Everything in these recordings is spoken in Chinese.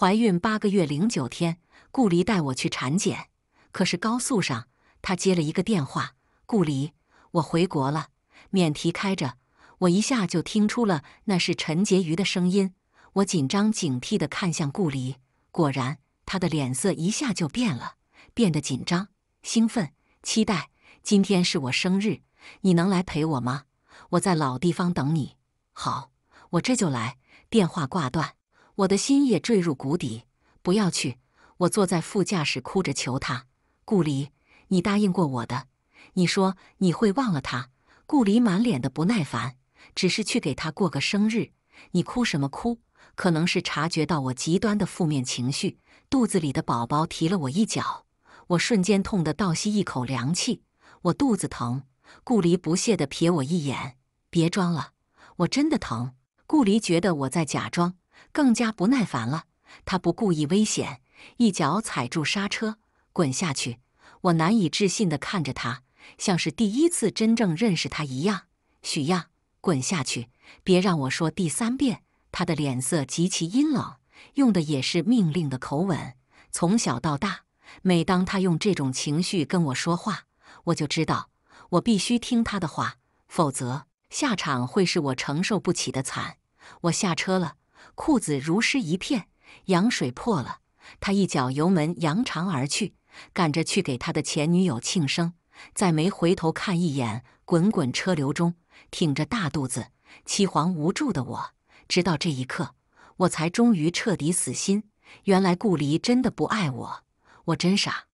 怀孕八个月零九天，顾离带我去产检。可是高速上，他接了一个电话：“顾离，我回国了。”免提开着，我一下就听出了那是陈洁瑜的声音。我紧张警惕的看向顾离，果然，他的脸色一下就变了，变得紧张、兴奋、期待。今天是我生日，你能来陪我吗？我在老地方等你。好，我这就来。电话挂断。我的心也坠入谷底。不要去！我坐在副驾驶，哭着求他：“顾离，你答应过我的，你说你会忘了他。”顾离满脸的不耐烦，只是去给他过个生日。你哭什么哭？可能是察觉到我极端的负面情绪，肚子里的宝宝踢了我一脚，我瞬间痛得倒吸一口凉气。我肚子疼。顾离不屑地瞥我一眼：“别装了，我真的疼。”顾离觉得我在假装。更加不耐烦了，他不故意危险，一脚踩住刹车，滚下去。我难以置信地看着他，像是第一次真正认识他一样。许漾，滚下去，别让我说第三遍。他的脸色极其阴冷，用的也是命令的口吻。从小到大，每当他用这种情绪跟我说话，我就知道我必须听他的话，否则下场会是我承受不起的惨。我下车了。裤子如湿一片，羊水破了，他一脚油门扬长而去，赶着去给他的前女友庆生，再没回头看一眼。滚滚车流中，挺着大肚子、凄惶无助的我，直到这一刻，我才终于彻底死心。原来顾离真的不爱我，我真傻，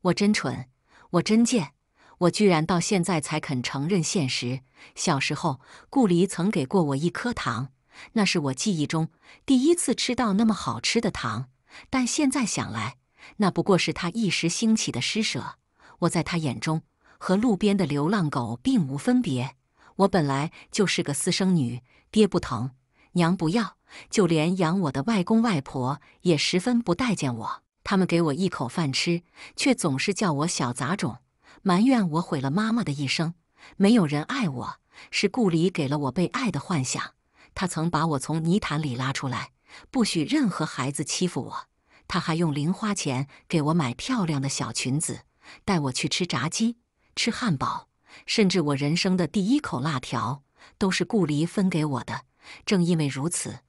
我真蠢，我真贱，我居然到现在才肯承认现实。小时候，顾离曾给过我一颗糖。那是我记忆中第一次吃到那么好吃的糖，但现在想来，那不过是他一时兴起的施舍。我在他眼中和路边的流浪狗并无分别。我本来就是个私生女，爹不疼，娘不要，就连养我的外公外婆也十分不待见我。他们给我一口饭吃，却总是叫我小杂种，埋怨我毁了妈妈的一生。没有人爱我，是顾里给了我被爱的幻想。他曾把我从泥潭里拉出来，不许任何孩子欺负我。他还用零花钱给我买漂亮的小裙子，带我去吃炸鸡、吃汉堡，甚至我人生的第一口辣条都是顾离分给我的。正因为如此，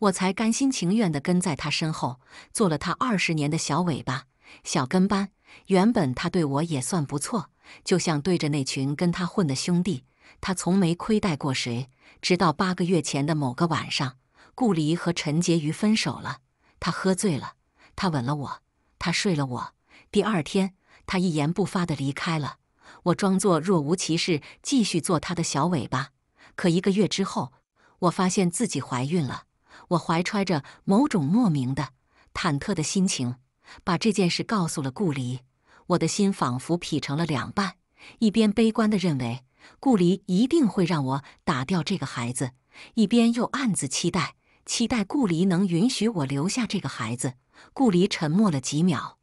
我才甘心情愿地跟在他身后，做了他二十年的小尾巴、小跟班。原本他对我也算不错，就像对着那群跟他混的兄弟，他从没亏待过谁。直到八个月前的某个晚上，顾离和陈杰瑜分手了。他喝醉了，他吻了我，他睡了我。第二天，他一言不发地离开了。我装作若无其事，继续做他的小尾巴。可一个月之后，我发现自己怀孕了。我怀揣着某种莫名的忐忑的心情，把这件事告诉了顾离。我的心仿佛劈成了两半，一边悲观地认为。顾离一定会让我打掉这个孩子，一边又暗自期待，期待顾离能允许我留下这个孩子。顾离沉默了几秒，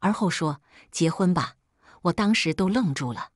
而后说：“结婚吧。”我当时都愣住了，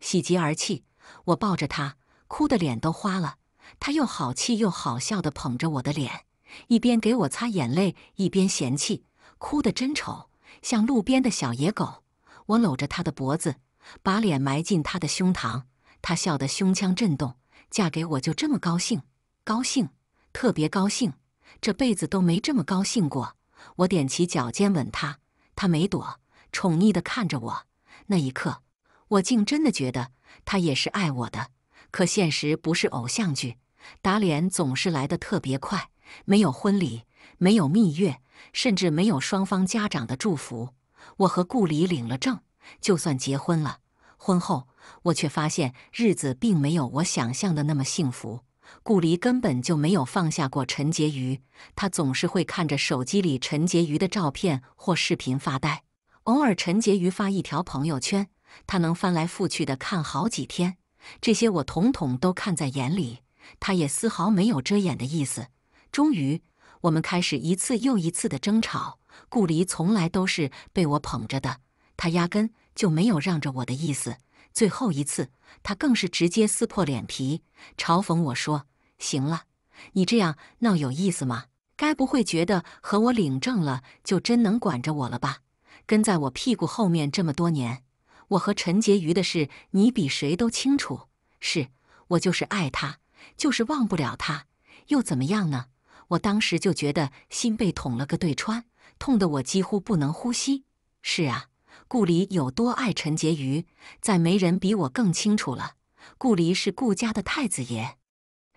喜极而泣。我抱着他，哭得脸都花了。他又好气又好笑地捧着我的脸，一边给我擦眼泪，一边嫌弃：“哭得真丑，像路边的小野狗。”我搂着他的脖子，把脸埋进他的胸膛。他笑得胸腔震动，嫁给我就这么高兴，高兴，特别高兴，这辈子都没这么高兴过。我踮起脚尖吻他，他没躲，宠溺的看着我。那一刻，我竟真的觉得他也是爱我的。可现实不是偶像剧，打脸总是来得特别快。没有婚礼，没有蜜月，甚至没有双方家长的祝福。我和顾里领了证，就算结婚了。婚后。我却发现日子并没有我想象的那么幸福。顾离根本就没有放下过陈婕妤，他总是会看着手机里陈婕妤的照片或视频发呆。偶尔陈婕妤发一条朋友圈，他能翻来覆去的看好几天。这些我统统都看在眼里，他也丝毫没有遮掩的意思。终于，我们开始一次又一次的争吵。顾离从来都是被我捧着的，他压根就没有让着我的意思。最后一次，他更是直接撕破脸皮，嘲讽我说：“行了，你这样闹有意思吗？该不会觉得和我领证了就真能管着我了吧？跟在我屁股后面这么多年，我和陈洁瑜的事你比谁都清楚。是我就是爱他，就是忘不了他，又怎么样呢？”我当时就觉得心被捅了个对穿，痛得我几乎不能呼吸。是啊。顾离有多爱陈杰瑜，再没人比我更清楚了。顾离是顾家的太子爷，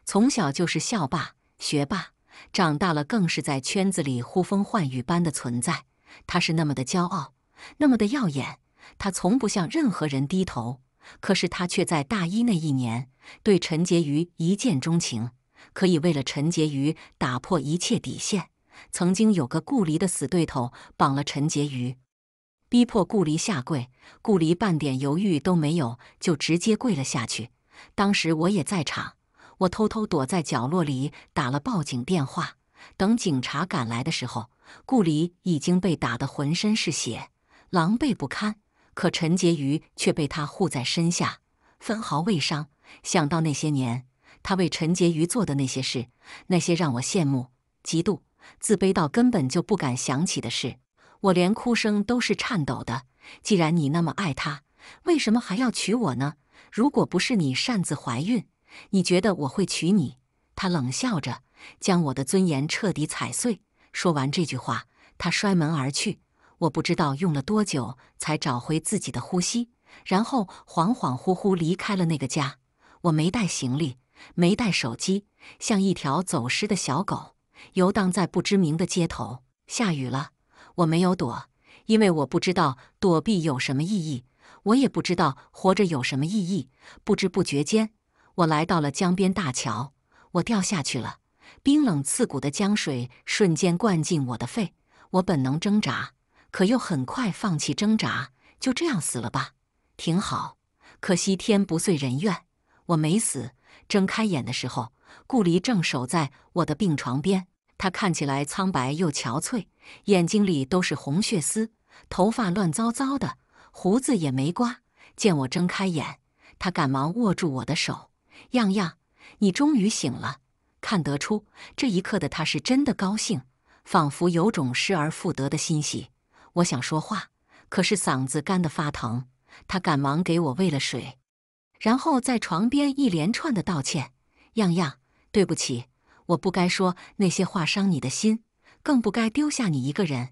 从小就是校霸、学霸，长大了更是在圈子里呼风唤雨般的存在。他是那么的骄傲，那么的耀眼，他从不向任何人低头。可是他却在大一那一年对陈杰瑜一见钟情，可以为了陈杰瑜打破一切底线。曾经有个顾离的死对头绑了陈杰瑜。逼迫顾离下跪，顾离半点犹豫都没有，就直接跪了下去。当时我也在场，我偷偷躲在角落里打了报警电话。等警察赶来的时候，顾离已经被打得浑身是血，狼狈不堪。可陈洁瑜却被他护在身下，分毫未伤。想到那些年他为陈洁瑜做的那些事，那些让我羡慕、嫉妒、自卑到根本就不敢想起的事。我连哭声都是颤抖的。既然你那么爱他，为什么还要娶我呢？如果不是你擅自怀孕，你觉得我会娶你？他冷笑着，将我的尊严彻底踩碎。说完这句话，他摔门而去。我不知道用了多久才找回自己的呼吸，然后恍恍惚惚离开了那个家。我没带行李，没带手机，像一条走失的小狗，游荡在不知名的街头。下雨了。我没有躲，因为我不知道躲避有什么意义，我也不知道活着有什么意义。不知不觉间，我来到了江边大桥，我掉下去了。冰冷刺骨的江水瞬间灌进我的肺，我本能挣扎，可又很快放弃挣扎，就这样死了吧，挺好。可惜天不遂人愿，我没死。睁开眼的时候，顾离正守在我的病床边。他看起来苍白又憔悴，眼睛里都是红血丝，头发乱糟糟的，胡子也没刮。见我睁开眼，他赶忙握住我的手：“样样，你终于醒了。”看得出，这一刻的他是真的高兴，仿佛有种失而复得的欣喜。我想说话，可是嗓子干得发疼。他赶忙给我喂了水，然后在床边一连串的道歉：“样样，对不起。”我不该说那些话伤你的心，更不该丢下你一个人。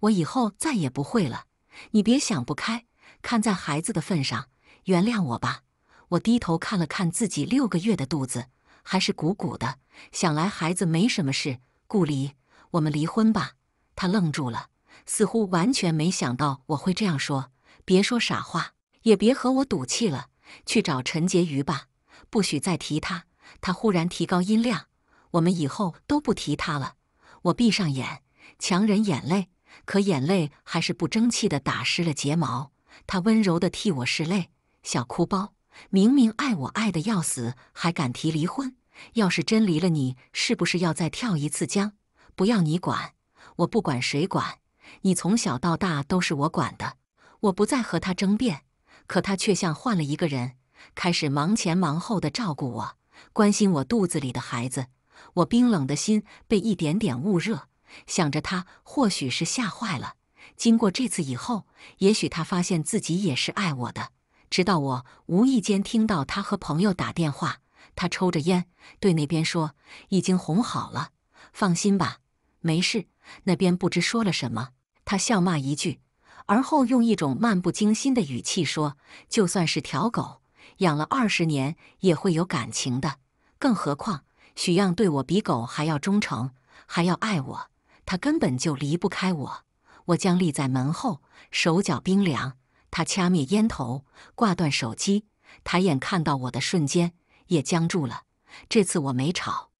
我以后再也不会了。你别想不开，看在孩子的份上，原谅我吧。我低头看了看自己六个月的肚子，还是鼓鼓的，想来孩子没什么事。顾离，我们离婚吧。他愣住了，似乎完全没想到我会这样说。别说傻话，也别和我赌气了，去找陈洁瑜吧，不许再提他。他忽然提高音量。我们以后都不提他了。我闭上眼，强忍眼泪，可眼泪还是不争气的打湿了睫毛。他温柔的替我拭泪，小哭包，明明爱我爱的要死，还敢提离婚？要是真离了，你是不是要再跳一次江？不要你管，我不管，谁管？你从小到大都是我管的。我不再和他争辩，可他却像换了一个人，开始忙前忙后的照顾我，关心我肚子里的孩子。我冰冷的心被一点点捂热，想着他或许是吓坏了。经过这次以后，也许他发现自己也是爱我的。直到我无意间听到他和朋友打电话，他抽着烟对那边说：“已经哄好了，放心吧，没事。”那边不知说了什么，他笑骂一句，而后用一种漫不经心的语气说：“就算是条狗，养了二十年也会有感情的，更何况……”许样对我比狗还要忠诚，还要爱我，他根本就离不开我。我将立在门后，手脚冰凉。他掐灭烟头，挂断手机，抬眼看到我的瞬间也僵住了。这次我没吵，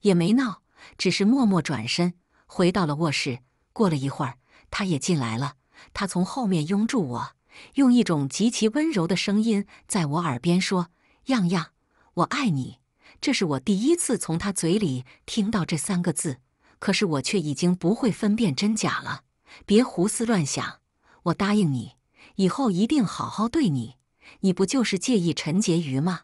也没闹，只是默默转身回到了卧室。过了一会儿，他也进来了。他从后面拥住我，用一种极其温柔的声音在我耳边说：“样样，我爱你。”这是我第一次从他嘴里听到这三个字，可是我却已经不会分辨真假了。别胡思乱想，我答应你，以后一定好好对你。你不就是介意陈洁瑜吗？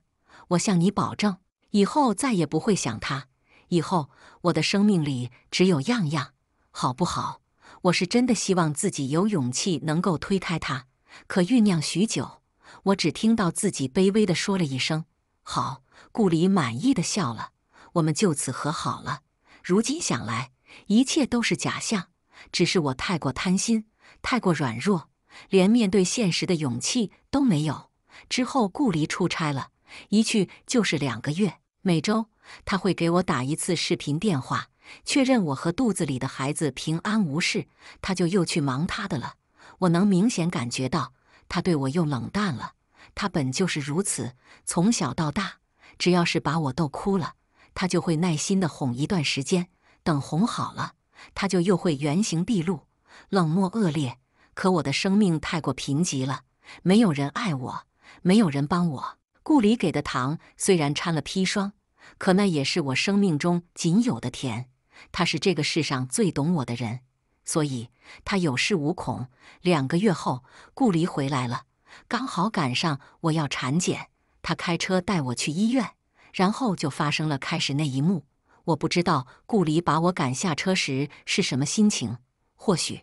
我向你保证，以后再也不会想他。以后我的生命里只有样样，好不好？我是真的希望自己有勇气能够推开他，可酝酿许久，我只听到自己卑微的说了一声“好”。顾里满意的笑了，我们就此和好了。如今想来，一切都是假象，只是我太过贪心，太过软弱，连面对现实的勇气都没有。之后，顾里出差了，一去就是两个月。每周他会给我打一次视频电话，确认我和肚子里的孩子平安无事，他就又去忙他的了。我能明显感觉到他对我又冷淡了。他本就是如此，从小到大。只要是把我逗哭了，他就会耐心的哄一段时间。等哄好了，他就又会原形毕露，冷漠恶劣。可我的生命太过贫瘠了，没有人爱我，没有人帮我。顾里给的糖虽然掺了砒霜，可那也是我生命中仅有的甜。他是这个世上最懂我的人，所以他有恃无恐。两个月后，顾里回来了，刚好赶上我要产检。他开车带我去医院，然后就发生了开始那一幕。我不知道顾里把我赶下车时是什么心情。或许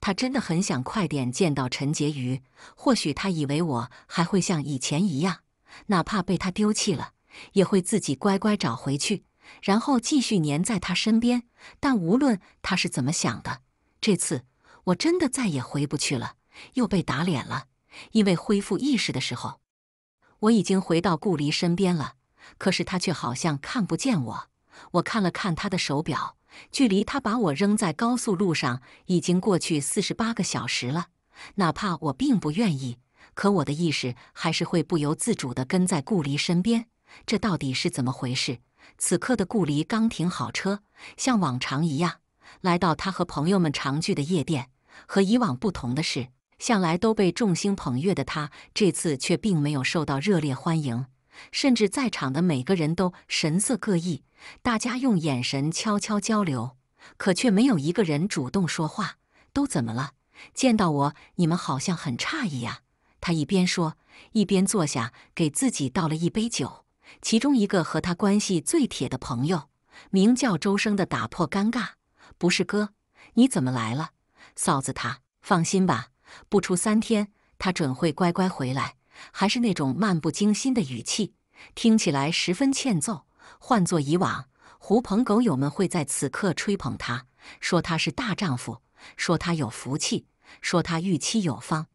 他真的很想快点见到陈婕妤，或许他以为我还会像以前一样，哪怕被他丢弃了，也会自己乖乖找回去，然后继续粘在他身边。但无论他是怎么想的，这次我真的再也回不去了，又被打脸了。因为恢复意识的时候。我已经回到顾离身边了，可是他却好像看不见我。我看了看他的手表，距离他把我扔在高速路上已经过去四十八个小时了。哪怕我并不愿意，可我的意识还是会不由自主的跟在顾离身边。这到底是怎么回事？此刻的顾离刚停好车，像往常一样来到他和朋友们常聚的夜店。和以往不同的是。向来都被众星捧月的他，这次却并没有受到热烈欢迎，甚至在场的每个人都神色各异。大家用眼神悄悄交流，可却没有一个人主动说话。都怎么了？见到我，你们好像很诧异呀。他一边说，一边坐下，给自己倒了一杯酒。其中一个和他关系最铁的朋友，名叫周生的，打破尴尬：“不是哥，你怎么来了？嫂子，他放心吧。”不出三天，他准会乖乖回来。还是那种漫不经心的语气，听起来十分欠揍。换做以往，狐朋狗友们会在此刻吹捧他，说他是大丈夫，说他有福气，说他育妻有方。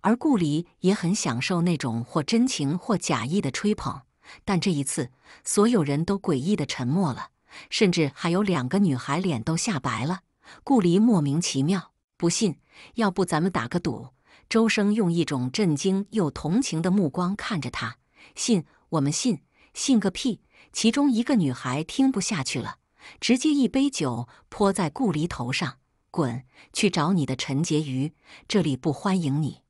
而顾里也很享受那种或真情或假意的吹捧。但这一次，所有人都诡异的沉默了，甚至还有两个女孩脸都吓白了。顾里莫名其妙。不信？要不咱们打个赌？周生用一种震惊又同情的目光看着他。信？我们信？信个屁！其中一个女孩听不下去了，直接一杯酒泼在顾离头上，滚去找你的陈洁妤，这里不欢迎你。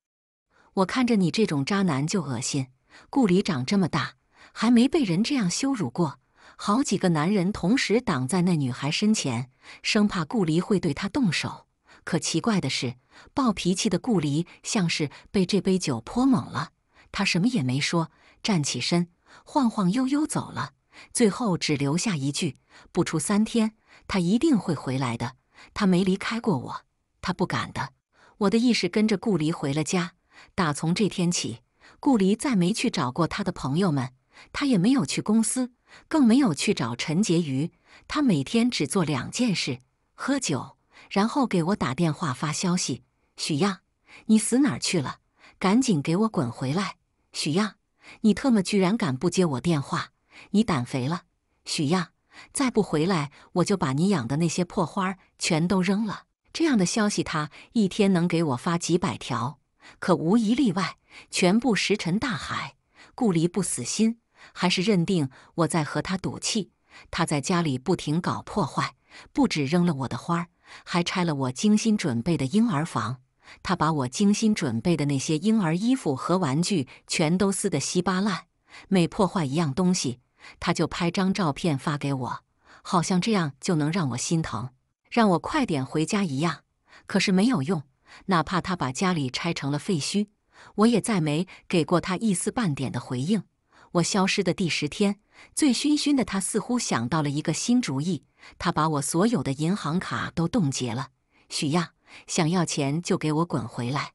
我看着你这种渣男就恶心。顾离长这么大还没被人这样羞辱过，好几个男人同时挡在那女孩身前，生怕顾离会对他动手。可奇怪的是，暴脾气的顾离像是被这杯酒泼猛了，他什么也没说，站起身，晃晃悠悠走了。最后只留下一句：“不出三天，他一定会回来的。他没离开过我，他不敢的。”我的意识跟着顾离回了家。打从这天起，顾离再没去找过他的朋友们，他也没有去公司，更没有去找陈婕妤。他每天只做两件事：喝酒。然后给我打电话发消息，许漾，你死哪去了？赶紧给我滚回来！许漾，你特么居然敢不接我电话，你胆肥了！许漾，再不回来我就把你养的那些破花儿全都扔了！这样的消息他一天能给我发几百条，可无一例外，全部石沉大海。顾离不死心，还是认定我在和他赌气，他在家里不停搞破坏，不止扔了我的花儿。还拆了我精心准备的婴儿房，他把我精心准备的那些婴儿衣服和玩具全都撕得稀巴烂。每破坏一样东西，他就拍张照片发给我，好像这样就能让我心疼，让我快点回家一样。可是没有用，哪怕他把家里拆成了废墟，我也再没给过他一丝半点的回应。我消失的第十天。醉醺醺的他似乎想到了一个新主意，他把我所有的银行卡都冻结了。许亚，想要钱就给我滚回来！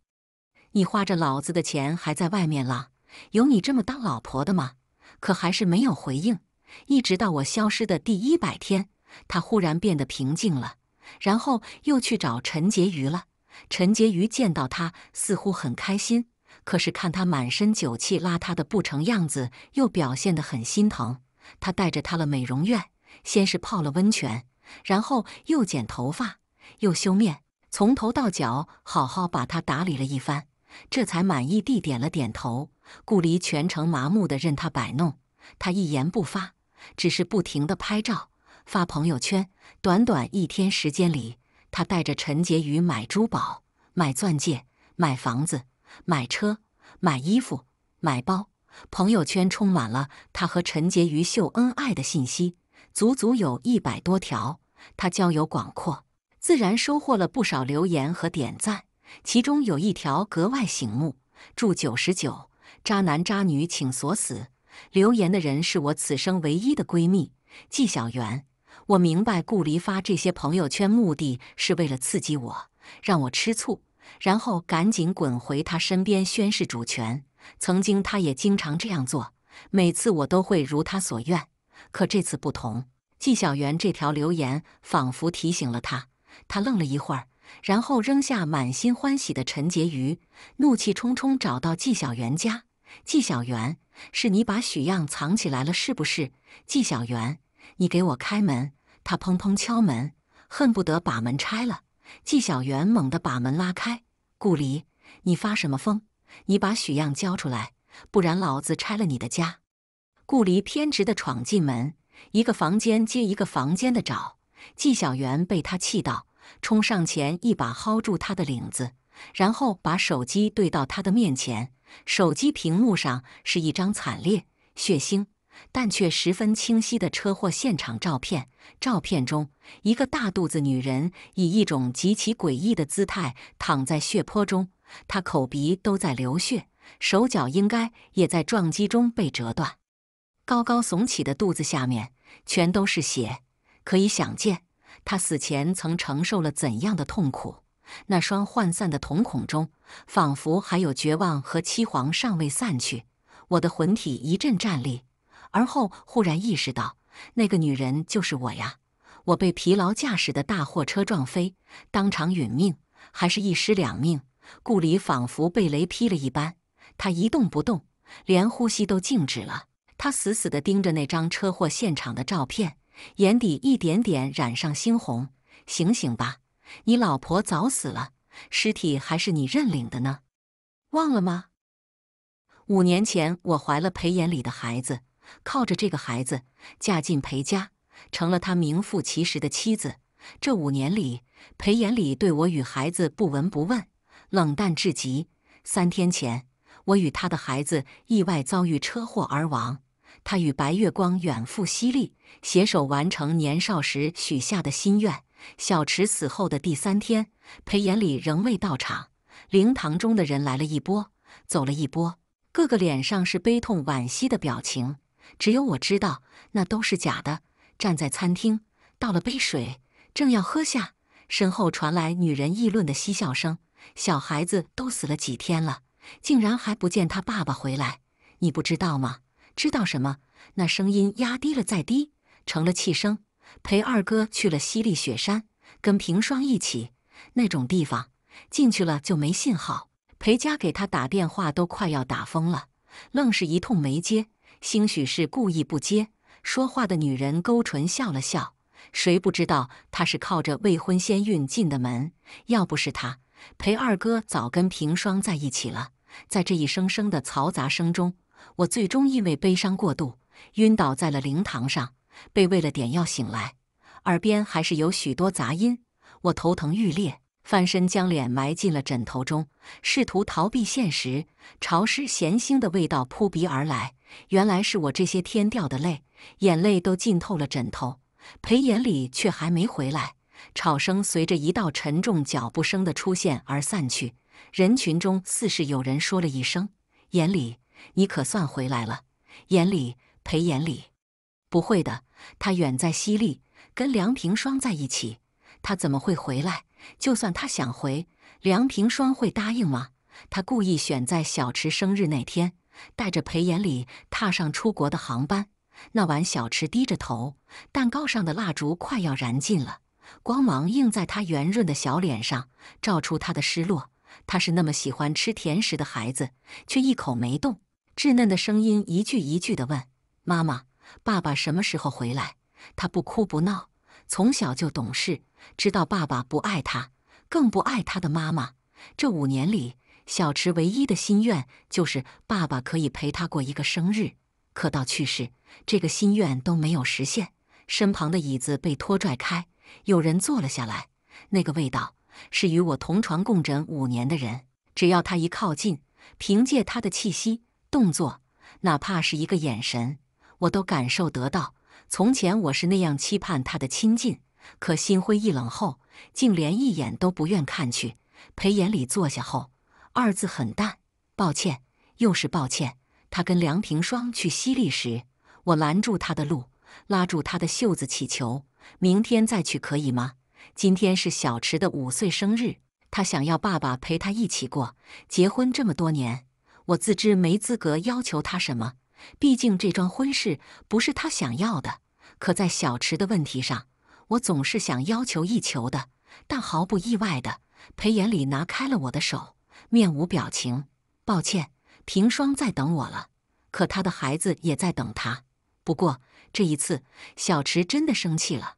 你花着老子的钱还在外面浪，有你这么当老婆的吗？可还是没有回应。一直到我消失的第一百天，他忽然变得平静了，然后又去找陈婕妤了。陈婕妤见到他似乎很开心。可是看他满身酒气、邋遢的不成样子，又表现得很心疼。他带着他了美容院，先是泡了温泉，然后又剪头发、又修面，从头到脚好好把他打理了一番，这才满意地点了点头。顾离全程麻木地任他摆弄，他一言不发，只是不停地拍照、发朋友圈。短短一天时间里，他带着陈洁宇买珠宝、买钻戒、买房子。买车、买衣服、买包，朋友圈充满了他和陈洁瑜秀恩爱的信息，足足有一百多条。他交友广阔，自然收获了不少留言和点赞。其中有一条格外醒目：“祝九十九，渣男渣女请锁死。”留言的人是我此生唯一的闺蜜纪晓媛。我明白顾离发这些朋友圈目的是为了刺激我，让我吃醋。然后赶紧滚回他身边宣示主权。曾经他也经常这样做，每次我都会如他所愿。可这次不同，纪晓媛这条留言仿佛提醒了他。他愣了一会儿，然后扔下满心欢喜的陈洁瑜，怒气冲冲找到纪晓媛家。纪晓媛，是你把许样藏起来了是不是？纪晓媛，你给我开门！他砰砰敲门，恨不得把门拆了。纪晓媛猛地把门拉开，顾离，你发什么疯？你把许漾交出来，不然老子拆了你的家！顾离偏执地闯进门，一个房间接一个房间地找。纪晓媛被他气到，冲上前一把薅住他的领子，然后把手机对到他的面前，手机屏幕上是一张惨烈血腥。但却十分清晰的车祸现场照片。照片中，一个大肚子女人以一种极其诡异的姿态躺在血泊中，她口鼻都在流血，手脚应该也在撞击中被折断。高高耸起的肚子下面全都是血，可以想见她死前曾承受了怎样的痛苦。那双涣散的瞳孔中，仿佛还有绝望和凄惶尚未散去。我的魂体一阵战栗。而后忽然意识到，那个女人就是我呀！我被疲劳驾驶的大货车撞飞，当场殒命，还是一尸两命。顾里仿佛被雷劈了一般，他一动不动，连呼吸都静止了。他死死地盯着那张车祸现场的照片，眼底一点点染上猩红。醒醒吧，你老婆早死了，尸体还是你认领的呢，忘了吗？五年前我怀了裴眼里的孩子。靠着这个孩子嫁进裴家，成了他名副其实的妻子。这五年里，裴眼礼对我与孩子不闻不问，冷淡至极。三天前，我与他的孩子意外遭遇车祸而亡，他与白月光远赴西丽，携手完成年少时许下的心愿。小池死后的第三天，裴眼礼仍未到场。灵堂中的人来了一波，走了一波，各个脸上是悲痛惋惜的表情。只有我知道，那都是假的。站在餐厅，倒了杯水，正要喝下，身后传来女人议论的嬉笑声。小孩子都死了几天了，竟然还不见他爸爸回来，你不知道吗？知道什么？那声音压低了，再低，成了气声。陪二哥去了西丽雪山，跟平霜一起，那种地方，进去了就没信号。裴家给他打电话都快要打疯了，愣是一通没接。兴许是故意不接说话的女人，勾唇笑了笑。谁不知道她是靠着未婚先孕进的门？要不是她，裴二哥早跟平霜在一起了。在这一声声的嘈杂声中，我最终因为悲伤过度，晕倒在了灵堂上，被喂了点药醒来。耳边还是有许多杂音，我头疼欲裂，翻身将脸埋进了枕头中，试图逃避现实。潮湿咸腥的味道扑鼻而来。原来是我这些天掉的泪，眼泪都浸透了枕头。裴眼里却还没回来。吵声随着一道沉重脚步声的出现而散去，人群中似是有人说了一声：“眼里，你可算回来了。”眼里，裴眼里，不会的，他远在西丽，跟梁平双在一起，他怎么会回来？就算他想回，梁平双会答应吗？他故意选在小池生日那天。带着裴延礼踏上出国的航班，那晚小池低着头，蛋糕上的蜡烛快要燃尽了，光芒映在他圆润的小脸上，照出他的失落。他是那么喜欢吃甜食的孩子，却一口没动。稚嫩的声音一句一句地问：“妈妈，爸爸什么时候回来？”他不哭不闹，从小就懂事，知道爸爸不爱他，更不爱他的妈妈。这五年里。小池唯一的心愿就是爸爸可以陪他过一个生日，可到去世，这个心愿都没有实现。身旁的椅子被拖拽开，有人坐了下来。那个味道是与我同床共枕五年的人，只要他一靠近，凭借他的气息、动作，哪怕是一个眼神，我都感受得到。从前我是那样期盼他的亲近，可心灰意冷后，竟连一眼都不愿看去。裴眼礼坐下后。二字很淡，抱歉，又是抱歉。他跟梁平双去西丽时，我拦住他的路，拉住他的袖子乞求：“明天再去可以吗？今天是小池的五岁生日，他想要爸爸陪他一起过。结婚这么多年，我自知没资格要求他什么，毕竟这桩婚事不是他想要的。可在小池的问题上，我总是想要求一求的，但毫不意外的，裴眼里拿开了我的手。”面无表情，抱歉，平霜在等我了，可他的孩子也在等他。不过这一次，小池真的生气了，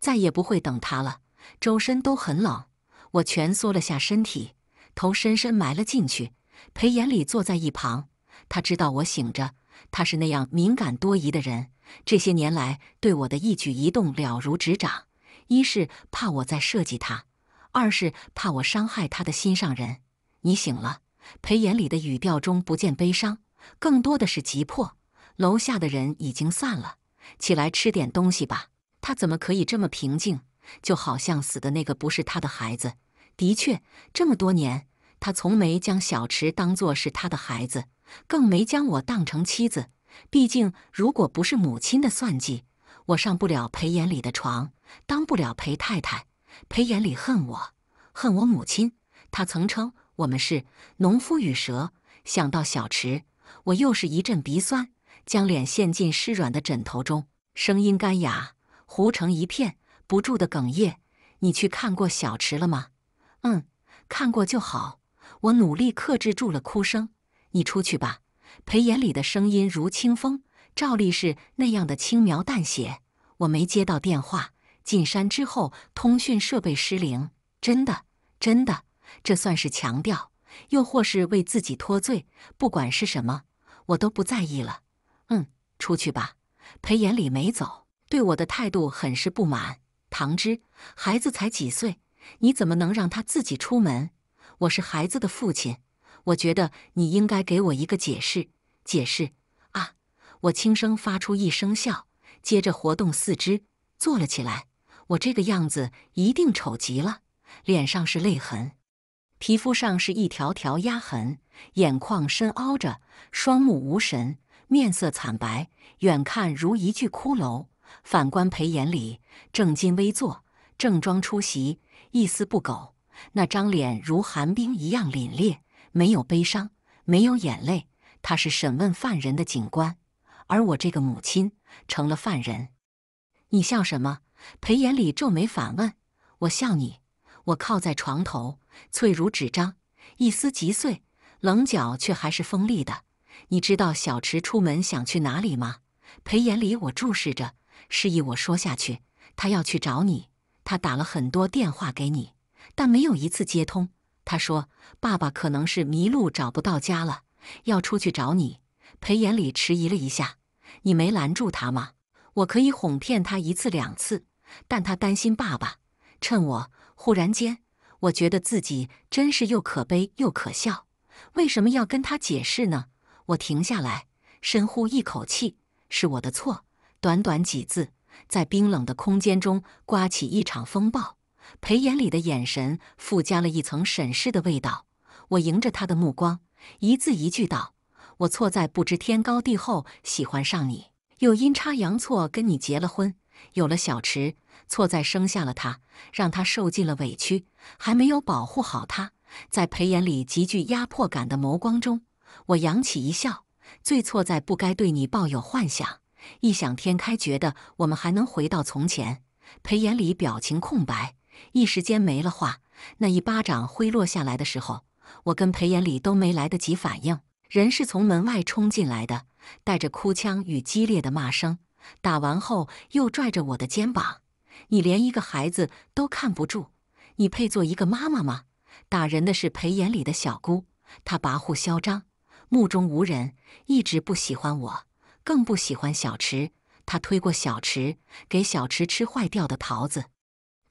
再也不会等他了。周身都很冷，我蜷缩了下身体，头深深埋了进去。裴延礼坐在一旁，他知道我醒着，他是那样敏感多疑的人，这些年来对我的一举一动了如指掌。一是怕我在设计他，二是怕我伤害他的心上人。你醒了，裴眼里的语调中不见悲伤，更多的是急迫。楼下的人已经散了，起来吃点东西吧。他怎么可以这么平静？就好像死的那个不是他的孩子。的确，这么多年，他从没将小池当作是他的孩子，更没将我当成妻子。毕竟，如果不是母亲的算计，我上不了裴眼里的床，当不了裴太太。裴眼里恨我，恨我母亲。他曾称。我们是农夫与蛇。想到小池，我又是一阵鼻酸，将脸陷进湿软的枕头中，声音干哑，糊成一片，不住的哽咽。你去看过小池了吗？嗯，看过就好。我努力克制住了哭声。你出去吧。裴眼里的声音如清风，照例是那样的轻描淡写。我没接到电话，进山之后通讯设备失灵。真的，真的。这算是强调，又或是为自己脱罪？不管是什么，我都不在意了。嗯，出去吧。裴延礼没走，对我的态度很是不满。唐芝，孩子才几岁，你怎么能让他自己出门？我是孩子的父亲，我觉得你应该给我一个解释。解释啊！我轻声发出一声笑，接着活动四肢，坐了起来。我这个样子一定丑极了，脸上是泪痕。皮肤上是一条条压痕，眼眶深凹着，双目无神，面色惨白，远看如一具骷髅。反观裴眼礼，正襟危坐，正装出席，一丝不苟，那张脸如寒冰一样凛冽，没有悲伤，没有眼泪。他是审问犯人的警官，而我这个母亲成了犯人。你笑什么？裴眼礼皱眉反问：“我笑你。”我靠在床头，脆如纸张，一撕即碎，棱角却还是锋利的。你知道小池出门想去哪里吗？裴眼礼，我注视着，示意我说下去。他要去找你，他打了很多电话给你，但没有一次接通。他说：“爸爸可能是迷路，找不到家了，要出去找你。”裴眼礼迟疑了一下：“你没拦住他吗？我可以哄骗他一次两次，但他担心爸爸，趁我。”忽然间，我觉得自己真是又可悲又可笑。为什么要跟他解释呢？我停下来，深呼一口气：“是我的错。”短短几字，在冰冷的空间中刮起一场风暴。裴眼里的眼神附加了一层审视的味道。我迎着他的目光，一字一句道：“我错在不知天高地厚，喜欢上你，又阴差阳错跟你结了婚。”有了小池，错在生下了他，让他受尽了委屈，还没有保护好他。在裴眼里极具压迫感的眸光中，我扬起一笑。最错在不该对你抱有幻想，异想天开，觉得我们还能回到从前。裴眼里表情空白，一时间没了话。那一巴掌挥落下来的时候，我跟裴眼里都没来得及反应。人是从门外冲进来的，带着哭腔与激烈的骂声。打完后，又拽着我的肩膀：“你连一个孩子都看不住，你配做一个妈妈吗？”打人的是裴眼里的小姑，她跋扈嚣张，目中无人，一直不喜欢我，更不喜欢小池。她推过小池，给小池吃坏掉的桃子，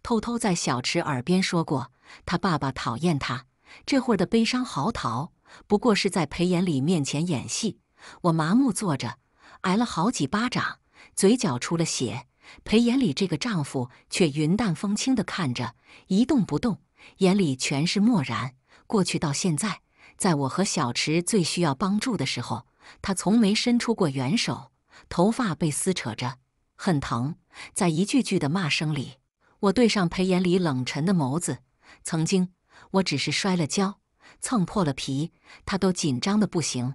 偷偷在小池耳边说过：“他爸爸讨厌他。”这会儿的悲伤嚎啕，不过是在裴眼里面前演戏。我麻木坐着，挨了好几巴掌。嘴角出了血，裴眼里这个丈夫却云淡风轻地看着，一动不动，眼里全是漠然。过去到现在，在我和小池最需要帮助的时候，他从没伸出过援手。头发被撕扯着，很疼。在一句句的骂声里，我对上裴眼里冷沉的眸子。曾经，我只是摔了跤，蹭破了皮，他都紧张的不行，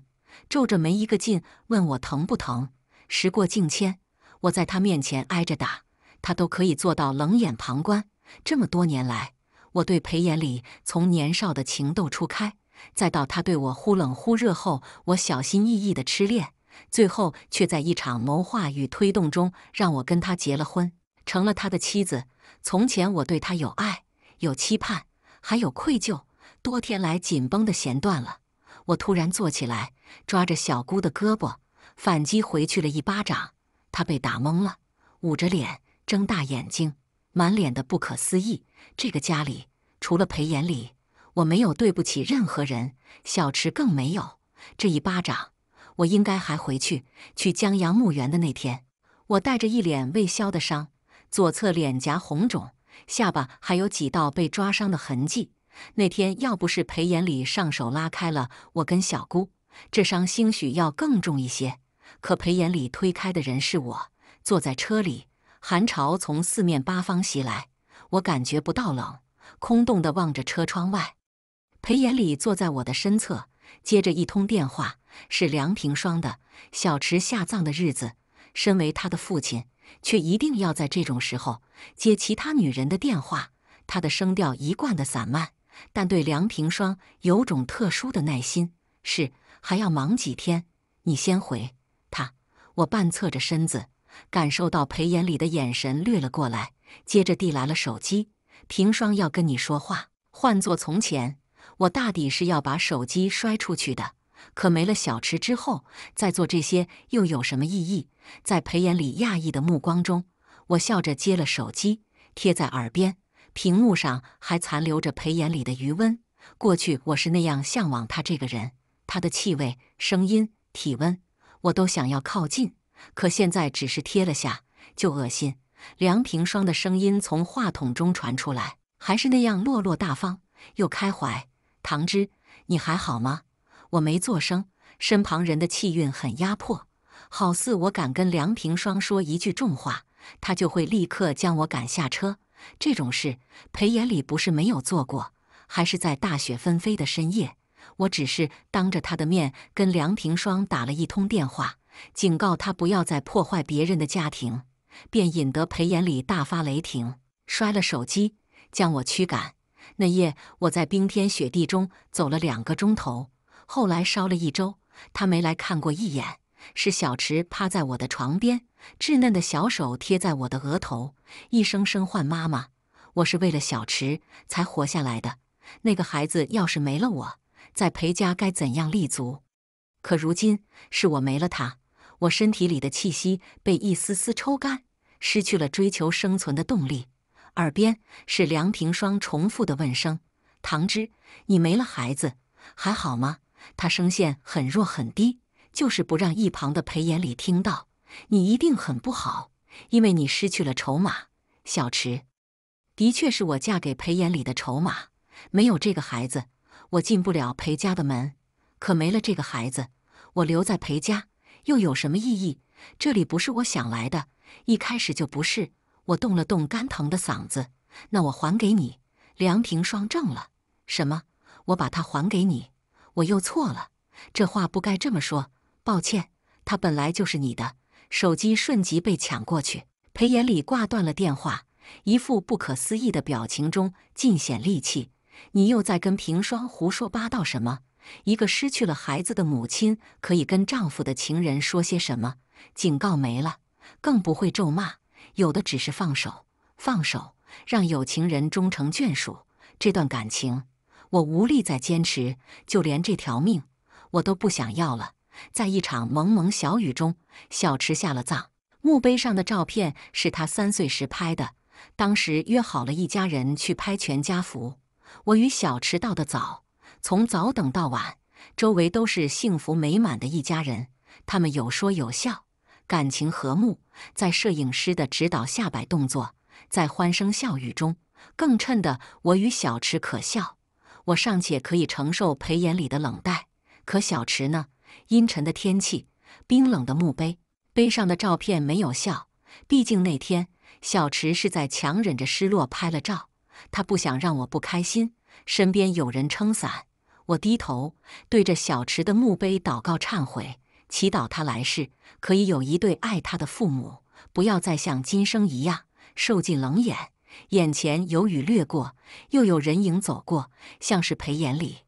皱着眉一个劲问我疼不疼。时过境迁。我在他面前挨着打，他都可以做到冷眼旁观。这么多年来，我对裴延礼从年少的情窦初开，再到他对我忽冷忽热后，我小心翼翼的痴恋，最后却在一场谋划与推动中，让我跟他结了婚，成了他的妻子。从前，我对他有爱，有期盼，还有愧疚。多天来紧绷的弦断了，我突然坐起来，抓着小姑的胳膊反击回去了一巴掌。他被打懵了，捂着脸，睁大眼睛，满脸的不可思议。这个家里除了裴眼礼，我没有对不起任何人，小池更没有。这一巴掌，我应该还回去。去江阳墓园的那天，我带着一脸未消的伤，左侧脸颊红肿，下巴还有几道被抓伤的痕迹。那天要不是裴眼礼上手拉开了我跟小姑，这伤兴许要更重一些。可裴延礼推开的人是我，坐在车里，寒潮从四面八方袭来，我感觉不到冷，空洞地望着车窗外。裴延礼坐在我的身侧，接着一通电话，是梁平霜的。小池下葬的日子，身为他的父亲，却一定要在这种时候接其他女人的电话。他的声调一贯的散漫，但对梁平霜有种特殊的耐心。是，还要忙几天，你先回。我半侧着身子，感受到裴眼里的眼神掠了过来，接着递来了手机。平双要跟你说话，换做从前，我大抵是要把手机摔出去的。可没了小池之后，再做这些又有什么意义？在裴眼里讶异的目光中，我笑着接了手机，贴在耳边，屏幕上还残留着裴眼里的余温。过去我是那样向往他这个人，他的气味、声音、体温。我都想要靠近，可现在只是贴了下就恶心。梁平霜的声音从话筒中传出来，还是那样落落大方又开怀。唐芝，你还好吗？我没做声。身旁人的气运很压迫，好似我敢跟梁平霜说一句重话，他就会立刻将我赶下车。这种事，裴眼礼不是没有做过，还是在大雪纷飞的深夜。我只是当着他的面跟梁庭霜打了一通电话，警告他不要再破坏别人的家庭，便引得裴炎礼大发雷霆，摔了手机，将我驱赶。那夜，我在冰天雪地中走了两个钟头，后来烧了一周，他没来看过一眼。是小池趴在我的床边，稚嫩的小手贴在我的额头，一声声唤妈妈。我是为了小池才活下来的，那个孩子要是没了我。在裴家该怎样立足？可如今是我没了他，我身体里的气息被一丝丝抽干，失去了追求生存的动力。耳边是梁平霜重复的问声：“唐芝，你没了孩子，还好吗？”他声线很弱很低，就是不让一旁的裴衍礼听到。你一定很不好，因为你失去了筹码。小池，的确是我嫁给裴衍礼的筹码，没有这个孩子。我进不了裴家的门，可没了这个孩子，我留在裴家又有什么意义？这里不是我想来的，一开始就不是。我动了动干疼的嗓子，那我还给你。梁平双怔了，什么？我把他还给你？我又错了，这话不该这么说。抱歉，他本来就是你的。手机瞬即被抢过去，裴眼礼挂断了电话，一副不可思议的表情中尽显戾气。你又在跟平霜胡说八道什么？一个失去了孩子的母亲可以跟丈夫的情人说些什么？警告没了，更不会咒骂，有的只是放手，放手，让有情人终成眷属。这段感情，我无力再坚持，就连这条命，我都不想要了。在一场蒙蒙小雨中，小池下了葬。墓碑上的照片是他三岁时拍的，当时约好了一家人去拍全家福。我与小池到的早，从早等到晚，周围都是幸福美满的一家人。他们有说有笑，感情和睦。在摄影师的指导下摆动作，在欢声笑语中，更衬得我与小池可笑。我尚且可以承受裴眼里的冷淡，可小池呢？阴沉的天气，冰冷的墓碑，碑上的照片没有笑。毕竟那天，小池是在强忍着失落拍了照。他不想让我不开心。身边有人撑伞，我低头对着小池的墓碑祷告、忏悔、祈祷，他来世可以有一对爱他的父母，不要再像今生一样受尽冷眼。眼前有雨掠过，又有人影走过，像是裴眼礼。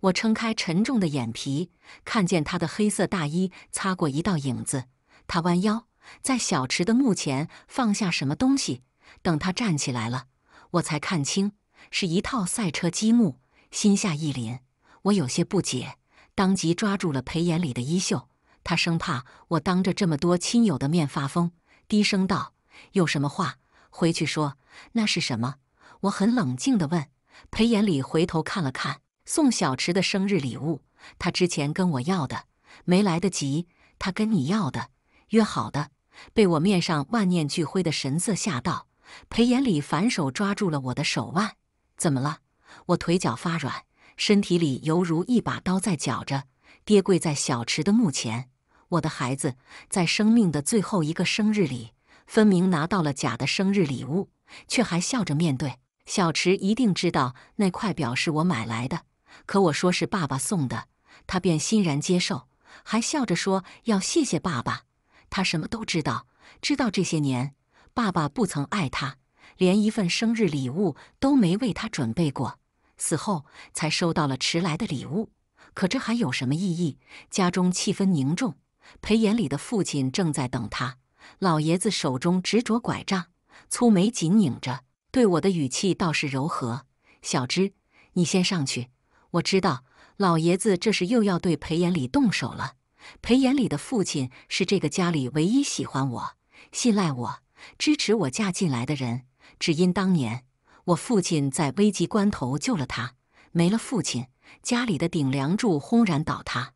我撑开沉重的眼皮，看见他的黑色大衣擦过一道影子。他弯腰在小池的墓前放下什么东西，等他站起来了。我才看清，是一套赛车积木，心下一凛，我有些不解，当即抓住了裴延礼的衣袖。他生怕我当着这么多亲友的面发疯，低声道：“有什么话回去说。”那是什么？我很冷静的问。裴延礼回头看了看，宋小池的生日礼物，他之前跟我要的，没来得及。他跟你要的，约好的，被我面上万念俱灰的神色吓到。裴延礼反手抓住了我的手腕，怎么了？我腿脚发软，身体里犹如一把刀在绞着。爹跪在小池的墓前，我的孩子在生命的最后一个生日里，分明拿到了假的生日礼物，却还笑着面对。小池一定知道那块表是我买来的，可我说是爸爸送的，他便欣然接受，还笑着说要谢谢爸爸。他什么都知道，知道这些年。爸爸不曾爱他，连一份生日礼物都没为他准备过。死后才收到了迟来的礼物，可这还有什么意义？家中气氛凝重，裴延礼的父亲正在等他。老爷子手中执着拐杖，粗眉紧拧着，对我的语气倒是柔和。小芝，你先上去。我知道，老爷子这是又要对裴延礼动手了。裴延礼的父亲是这个家里唯一喜欢我、信赖我。支持我嫁进来的人，只因当年我父亲在危急关头救了他。没了父亲，家里的顶梁柱轰然倒塌。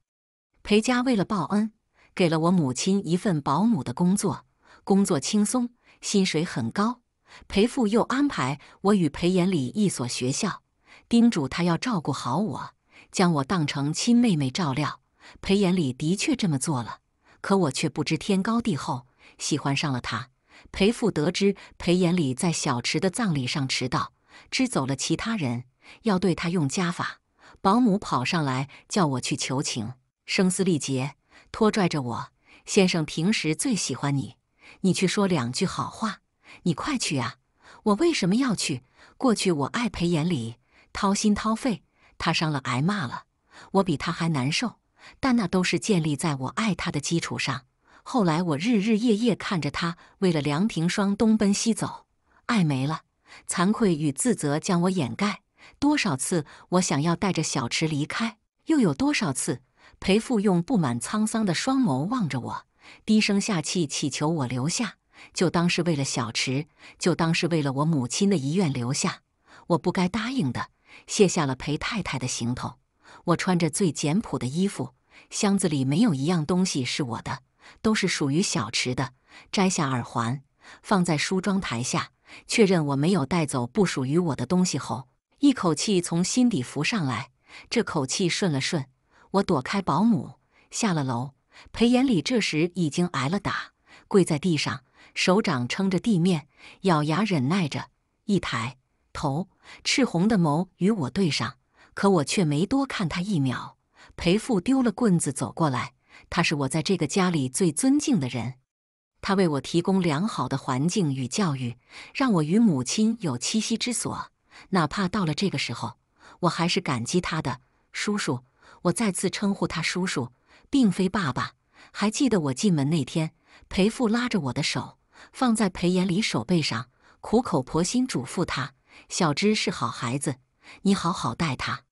裴家为了报恩，给了我母亲一份保姆的工作，工作轻松，薪水很高。裴父又安排我与裴眼里一所学校，叮嘱他要照顾好我，将我当成亲妹妹照料。裴眼里的确这么做了，可我却不知天高地厚，喜欢上了他。裴父得知裴延礼在小池的葬礼上迟到，支走了其他人，要对他用家法。保姆跑上来叫我去求情，声嘶力竭，拖拽着我。先生平时最喜欢你，你去说两句好话，你快去啊！我为什么要去？过去我爱裴延礼，掏心掏肺，他伤了，挨骂了，我比他还难受。但那都是建立在我爱他的基础上。后来我日日夜夜看着他为了梁平霜东奔西走，爱没了，惭愧与自责将我掩盖。多少次我想要带着小池离开，又有多少次裴父用布满沧桑的双眸望着我，低声下气祈求我留下，就当是为了小池，就当是为了我母亲的遗愿留下。我不该答应的，卸下了裴太太的行头，我穿着最简朴的衣服，箱子里没有一样东西是我的。都是属于小池的。摘下耳环，放在梳妆台下，确认我没有带走不属于我的东西后，一口气从心底浮上来。这口气顺了顺，我躲开保姆，下了楼。裴延礼这时已经挨了打，跪在地上，手掌撑着地面，咬牙忍耐着。一抬头，赤红的眸与我对上，可我却没多看他一秒。裴父丢了棍子走过来。他是我在这个家里最尊敬的人，他为我提供良好的环境与教育，让我与母亲有栖息之所。哪怕到了这个时候，我还是感激他的叔叔。我再次称呼他叔叔，并非爸爸。还记得我进门那天，裴父拉着我的手，放在裴延礼手背上，苦口婆心嘱咐他：“小芝是好孩子，你好好待他。”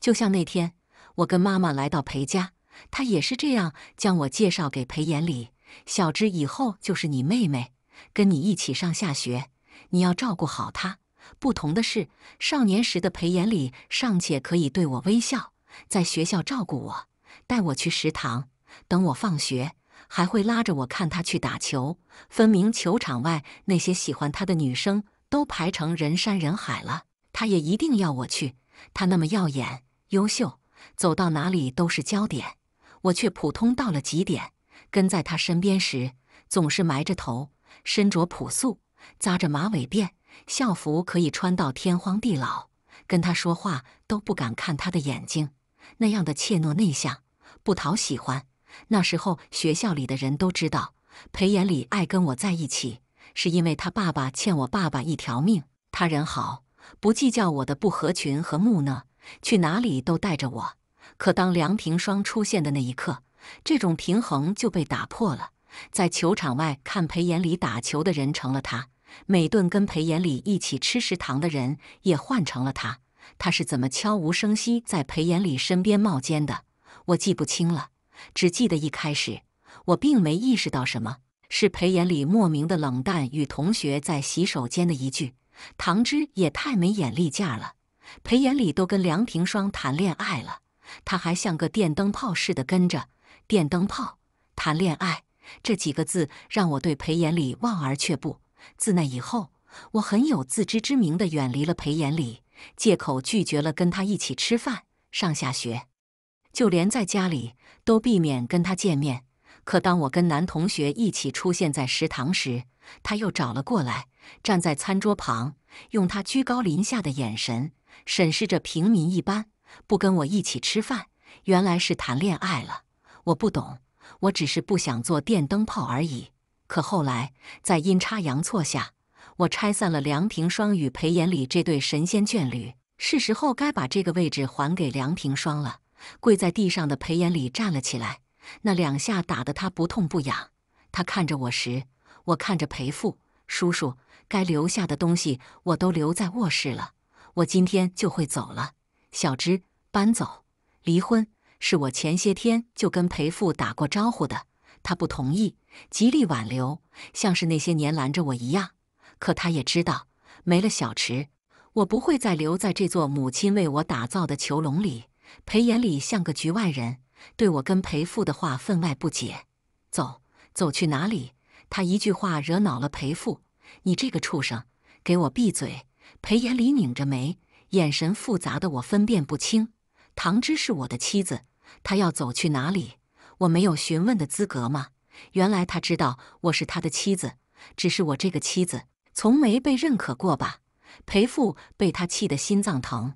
就像那天，我跟妈妈来到裴家。他也是这样将我介绍给裴延礼，小芝以后就是你妹妹，跟你一起上下学，你要照顾好她。不同的是，少年时的裴延礼尚且可以对我微笑，在学校照顾我，带我去食堂，等我放学，还会拉着我看他去打球。分明球场外那些喜欢他的女生都排成人山人海了，他也一定要我去。他那么耀眼、优秀，走到哪里都是焦点。我却普通到了极点，跟在他身边时总是埋着头，身着朴素，扎着马尾辫，校服可以穿到天荒地老。跟他说话都不敢看他的眼睛，那样的怯懦内向，不讨喜欢。那时候学校里的人都知道，裴眼里爱跟我在一起，是因为他爸爸欠我爸爸一条命。他人好，不计较我的不合群和木讷，去哪里都带着我。可当梁平霜出现的那一刻，这种平衡就被打破了。在球场外看裴延礼打球的人成了他，每顿跟裴延礼一起吃食堂的人也换成了他。他是怎么悄无声息在裴延礼身边冒尖的？我记不清了，只记得一开始我并没意识到什么是裴延礼莫名的冷淡与同学在洗手间的一句：“唐芝也太没眼力见了，裴延礼都跟梁平霜谈恋爱了。”他还像个电灯泡似的跟着电灯泡谈恋爱，这几个字让我对裴延礼望而却步。自那以后，我很有自知之明地远离了裴延礼，借口拒绝了跟他一起吃饭、上下学，就连在家里都避免跟他见面。可当我跟男同学一起出现在食堂时，他又找了过来，站在餐桌旁，用他居高临下的眼神审视着平民一般。不跟我一起吃饭，原来是谈恋爱了。我不懂，我只是不想做电灯泡而已。可后来在阴差阳错下，我拆散了梁平霜与裴延礼这对神仙眷侣。是时候该把这个位置还给梁平霜了。跪在地上的裴延礼站了起来，那两下打得他不痛不痒。他看着我时，我看着裴父叔叔。该留下的东西我都留在卧室了，我今天就会走了。小芝搬走，离婚是我前些天就跟裴父打过招呼的，他不同意，极力挽留，像是那些年拦着我一样。可他也知道，没了小池，我不会再留在这座母亲为我打造的囚笼里。裴眼里像个局外人，对我跟裴父的话分外不解。走，走去哪里？他一句话惹恼了裴父：“你这个畜生，给我闭嘴！”裴眼里拧着眉。眼神复杂的我分辨不清，唐芝是我的妻子，她要走去哪里？我没有询问的资格吗？原来他知道我是他的妻子，只是我这个妻子从没被认可过吧？裴父被他气得心脏疼，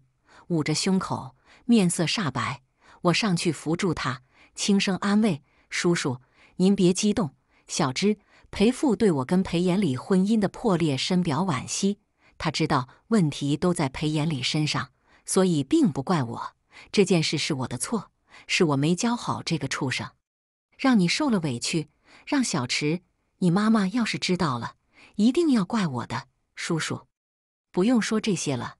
捂着胸口，面色煞白。我上去扶住他，轻声安慰：“叔叔，您别激动。小芝，裴父对我跟裴延礼婚姻的破裂深表惋惜。”他知道问题都在裴延礼身上，所以并不怪我。这件事是我的错，是我没教好这个畜生，让你受了委屈。让小池，你妈妈要是知道了，一定要怪我的。叔叔，不用说这些了。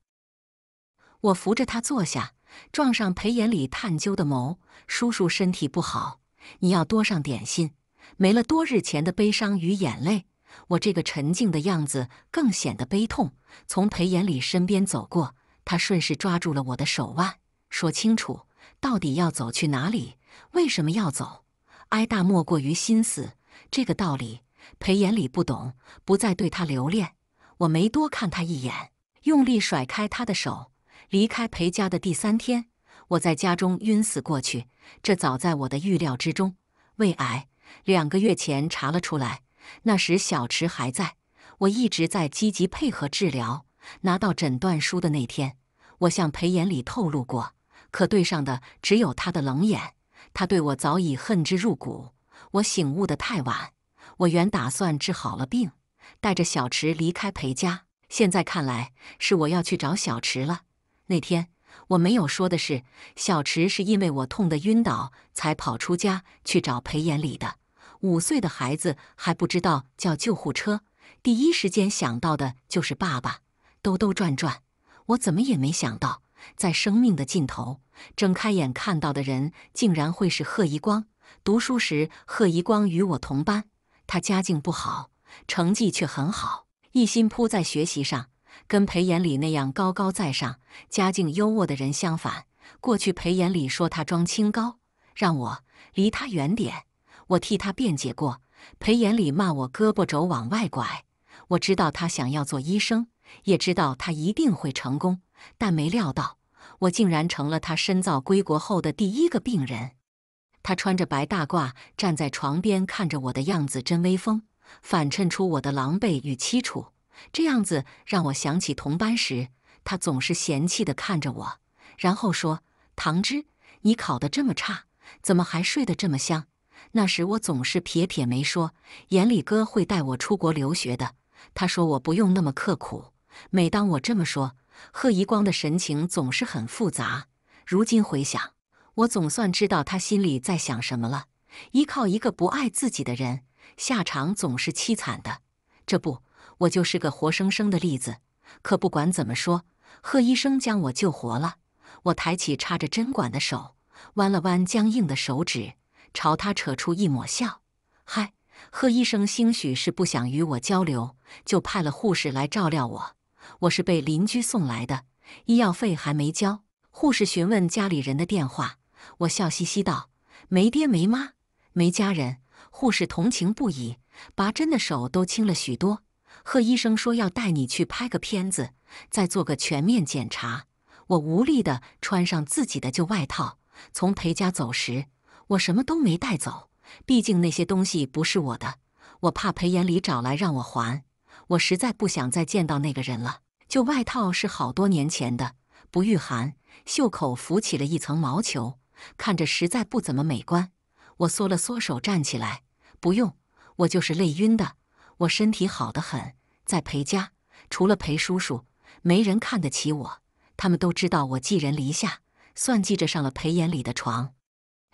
我扶着他坐下，撞上裴延礼探究的眸。叔叔身体不好，你要多上点心。没了多日前的悲伤与眼泪。我这个沉静的样子更显得悲痛。从裴延礼身边走过，他顺势抓住了我的手腕，说：“清楚，到底要走去哪里？为什么要走？哀大莫过于心死，这个道理，裴延礼不懂。不再对他留恋，我没多看他一眼，用力甩开他的手。离开裴家的第三天，我在家中晕死过去。这早在我的预料之中。胃癌，两个月前查了出来。”那时小池还在，我一直在积极配合治疗。拿到诊断书的那天，我向裴延礼透露过，可对上的只有他的冷眼。他对我早已恨之入骨。我醒悟的太晚。我原打算治好了病，带着小池离开裴家。现在看来，是我要去找小池了。那天我没有说的是，小池是因为我痛得晕倒，才跑出家去找裴眼里的。五岁的孩子还不知道叫救护车，第一时间想到的就是爸爸。兜兜转转，我怎么也没想到，在生命的尽头，睁开眼看到的人竟然会是贺一光。读书时，贺一光与我同班，他家境不好，成绩却很好，一心扑在学习上。跟裴眼里那样高高在上、家境优渥的人相反，过去裴眼里说他装清高，让我离他远点。我替他辩解过，裴眼礼骂我胳膊肘往外拐。我知道他想要做医生，也知道他一定会成功，但没料到我竟然成了他深造归国后的第一个病人。他穿着白大褂站在床边看着我的样子真威风，反衬出我的狼狈与凄楚。这样子让我想起同班时，他总是嫌弃地看着我，然后说：“唐芝，你考得这么差，怎么还睡得这么香？”那时我总是撇撇眉说：“眼里哥会带我出国留学的。”他说我不用那么刻苦。每当我这么说，贺一光的神情总是很复杂。如今回想，我总算知道他心里在想什么了。依靠一个不爱自己的人，下场总是凄惨的。这不，我就是个活生生的例子。可不管怎么说，贺医生将我救活了。我抬起插着针管的手，弯了弯僵硬的手指。朝他扯出一抹笑。嗨，贺医生，兴许是不想与我交流，就派了护士来照料我。我是被邻居送来的，医药费还没交。护士询问家里人的电话，我笑嘻嘻道：“没爹，没妈，没家人。”护士同情不已，拔针的手都轻了许多。贺医生说要带你去拍个片子，再做个全面检查。我无力地穿上自己的旧外套，从裴家走时。我什么都没带走，毕竟那些东西不是我的。我怕裴延礼找来让我还，我实在不想再见到那个人了。就外套是好多年前的，不御寒，袖口浮起了一层毛球，看着实在不怎么美观。我缩了缩手，站起来，不用，我就是累晕的。我身体好得很，在裴家，除了裴叔叔，没人看得起我。他们都知道我寄人篱下，算计着上了裴延礼的床。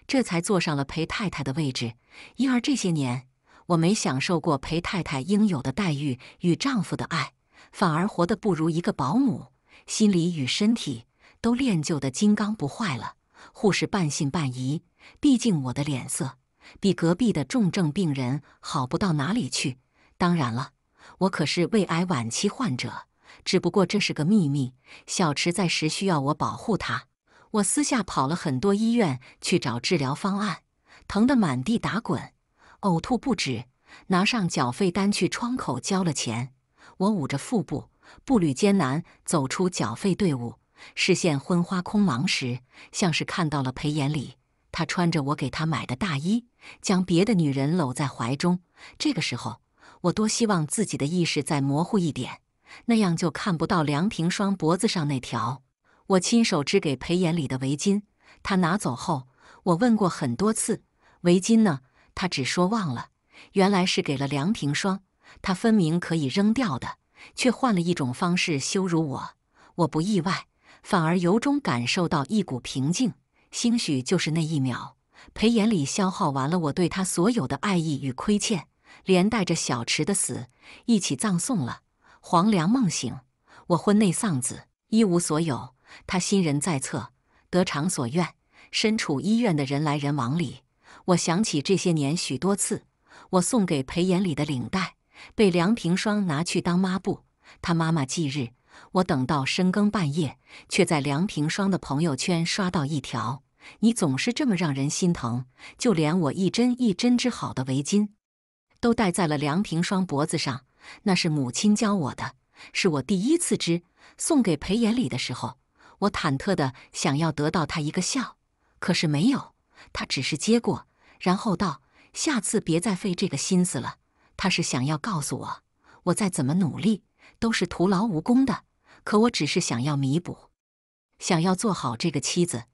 这才坐上了裴太太的位置，因而这些年我没享受过裴太太应有的待遇与丈夫的爱，反而活得不如一个保姆，心里与身体都练就的金刚不坏了。护士半信半疑，毕竟我的脸色比隔壁的重症病人好不到哪里去。当然了，我可是胃癌晚期患者，只不过这是个秘密。小池在时需要我保护他。我私下跑了很多医院去找治疗方案，疼得满地打滚，呕吐不止。拿上缴费单去窗口交了钱，我捂着腹部，步履艰难走出缴费队伍。视线昏花空茫时，像是看到了裴眼里，他穿着我给他买的大衣，将别的女人搂在怀中。这个时候，我多希望自己的意识再模糊一点，那样就看不到梁平双脖子上那条。我亲手织给裴衍礼的围巾，他拿走后，我问过很多次围巾呢，他只说忘了。原来是给了梁庭霜，他分明可以扔掉的，却换了一种方式羞辱我。我不意外，反而由衷感受到一股平静。兴许就是那一秒，裴眼里消耗完了我对他所有的爱意与亏欠，连带着小池的死一起葬送了。黄粱梦醒，我婚内丧子，一无所有。他心人在侧，得偿所愿。身处医院的人来人往里，我想起这些年许多次，我送给裴眼礼的领带被梁平霜拿去当抹布。他妈妈忌日，我等到深更半夜，却在梁平霜的朋友圈刷到一条：“你总是这么让人心疼。”就连我一针一针织好的围巾，都戴在了梁平霜脖子上。那是母亲教我的，是我第一次织，送给裴眼礼的时候。我忐忑的想要得到他一个笑，可是没有，他只是接过，然后道：“下次别再费这个心思了。”他是想要告诉我，我再怎么努力都是徒劳无功的。可我只是想要弥补，想要做好这个妻子。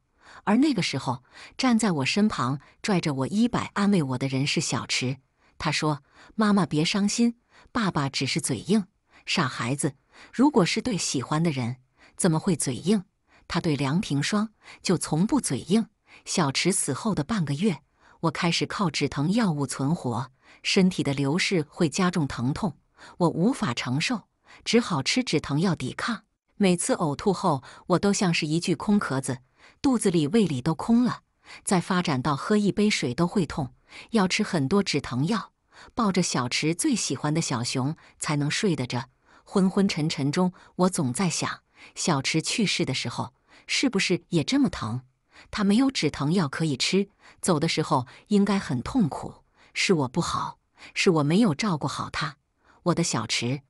而那个时候，站在我身旁拽着我衣摆安慰我的人是小池，他说：“妈妈别伤心，爸爸只是嘴硬，傻孩子，如果是对喜欢的人，怎么会嘴硬？”他对梁平霜就从不嘴硬。小池死后的半个月，我开始靠止疼药物存活。身体的流失会加重疼痛，我无法承受，只好吃止疼药抵抗。每次呕吐后，我都像是一具空壳子，肚子里、胃里都空了。再发展到喝一杯水都会痛，要吃很多止疼药，抱着小池最喜欢的小熊才能睡得着。昏昏沉沉中，我总在想。小池去世的时候，是不是也这么疼？他没有止疼药可以吃，走的时候应该很痛苦。是我不好，是我没有照顾好他。我的小池，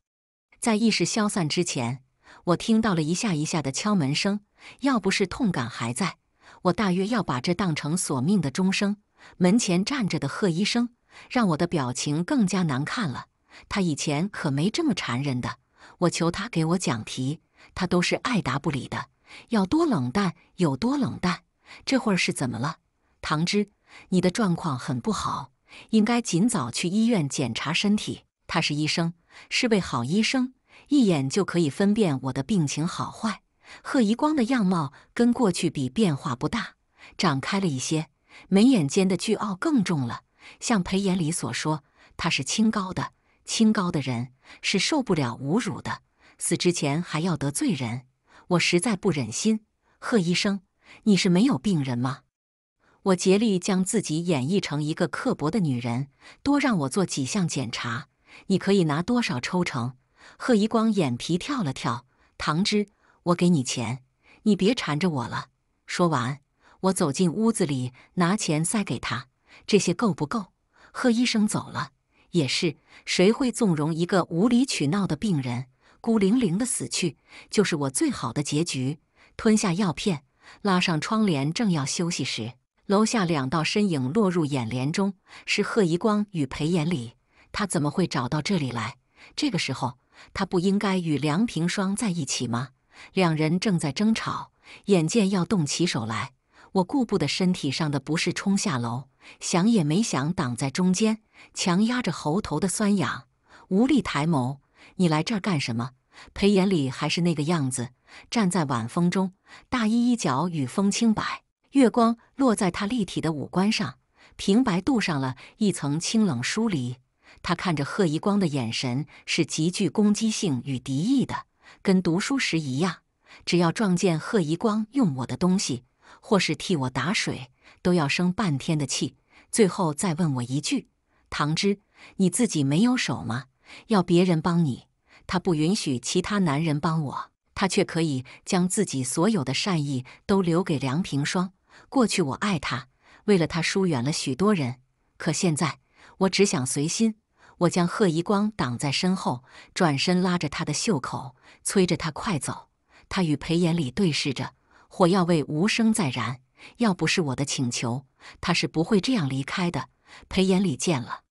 在意识消散之前，我听到了一下一下的敲门声。要不是痛感还在，我大约要把这当成索命的钟声。门前站着的贺医生，让我的表情更加难看了。他以前可没这么缠人的。我求他给我讲题。他都是爱答不理的，要多冷淡有多冷淡。这会儿是怎么了？唐芝，你的状况很不好，应该尽早去医院检查身体。他是医生，是位好医生，一眼就可以分辨我的病情好坏。贺一光的样貌跟过去比变化不大，长开了一些，眉眼间的倨傲更重了。像裴延礼所说，他是清高的，清高的人是受不了侮辱的。死之前还要得罪人，我实在不忍心。贺医生，你是没有病人吗？我竭力将自己演绎成一个刻薄的女人。多让我做几项检查，你可以拿多少抽成？贺一光眼皮跳了跳。唐芝，我给你钱，你别缠着我了。说完，我走进屋子里，拿钱塞给他。这些够不够？贺医生走了，也是谁会纵容一个无理取闹的病人？孤零零的死去，就是我最好的结局。吞下药片，拉上窗帘，正要休息时，楼下两道身影落入眼帘中，是贺一光与裴延礼。他怎么会找到这里来？这个时候，他不应该与梁平霜在一起吗？两人正在争吵，眼见要动起手来，我顾不得身体上的不适，冲下楼，想也没想，挡在中间，强压着喉头的酸痒，无力抬眸。你来这儿干什么？裴眼里还是那个样子，站在晚风中，大衣衣角与风轻摆，月光落在他立体的五官上，平白镀上了一层清冷疏离。他看着贺一光的眼神是极具攻击性与敌意的，跟读书时一样，只要撞见贺一光用我的东西，或是替我打水，都要生半天的气，最后再问我一句：“唐之，你自己没有手吗？”要别人帮你，他不允许其他男人帮我，他却可以将自己所有的善意都留给梁平霜。过去我爱他，为了他疏远了许多人，可现在我只想随心。我将贺一光挡在身后，转身拉着他的袖口，催着他快走。他与裴延礼对视着，火药味无声在燃。要不是我的请求，他是不会这样离开的。裴延礼见了。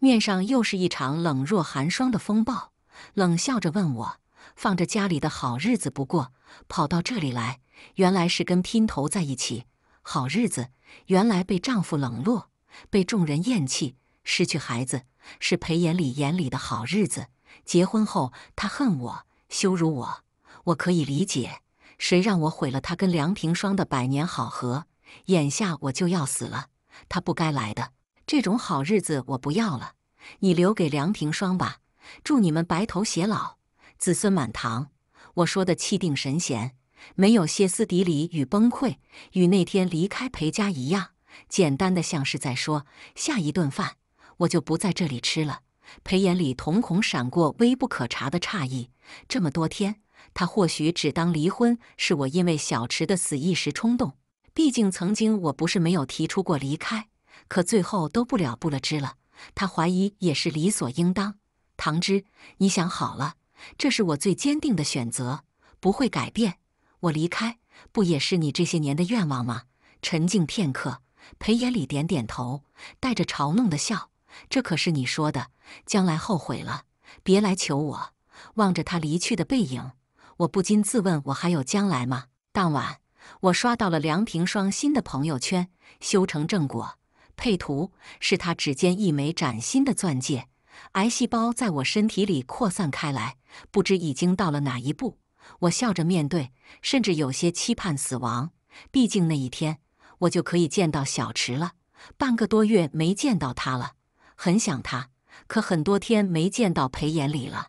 面上又是一场冷若寒霜的风暴，冷笑着问我：“放着家里的好日子不过，跑到这里来，原来是跟姘头在一起。好日子原来被丈夫冷落，被众人厌弃，失去孩子，是裴眼里眼里的好日子。结婚后，他恨我，羞辱我，我可以理解。谁让我毁了他跟梁平霜的百年好合？眼下我就要死了，他不该来的。”这种好日子我不要了，你留给梁庭霜吧。祝你们白头偕老，子孙满堂。我说的气定神闲，没有歇斯底里与崩溃，与那天离开裴家一样，简单的像是在说下一顿饭我就不在这里吃了。裴眼里瞳孔闪过微不可察的诧异，这么多天他或许只当离婚是我因为小池的死一时冲动，毕竟曾经我不是没有提出过离开。可最后都不了不了之了，他怀疑也是理所应当。唐芝，你想好了？这是我最坚定的选择，不会改变。我离开，不也是你这些年的愿望吗？沉静片刻，裴眼里点点头，带着嘲弄的笑：“这可是你说的，将来后悔了，别来求我。”望着他离去的背影，我不禁自问：我还有将来吗？当晚，我刷到了梁平双新的朋友圈：修成正果。配图是他指尖一枚崭新的钻戒。癌细胞在我身体里扩散开来，不知已经到了哪一步。我笑着面对，甚至有些期盼死亡。毕竟那一天，我就可以见到小池了。半个多月没见到他了，很想他。可很多天没见到裴眼礼了，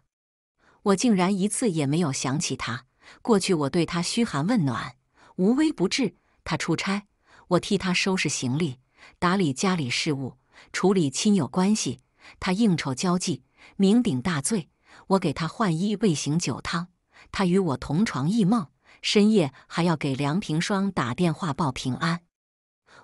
我竟然一次也没有想起他。过去我对他嘘寒问暖，无微不至。他出差，我替他收拾行李。打理家里事务，处理亲友关系，他应酬交际，酩酊大醉。我给他换衣、喂醒酒汤，他与我同床异梦，深夜还要给梁平双打电话报平安。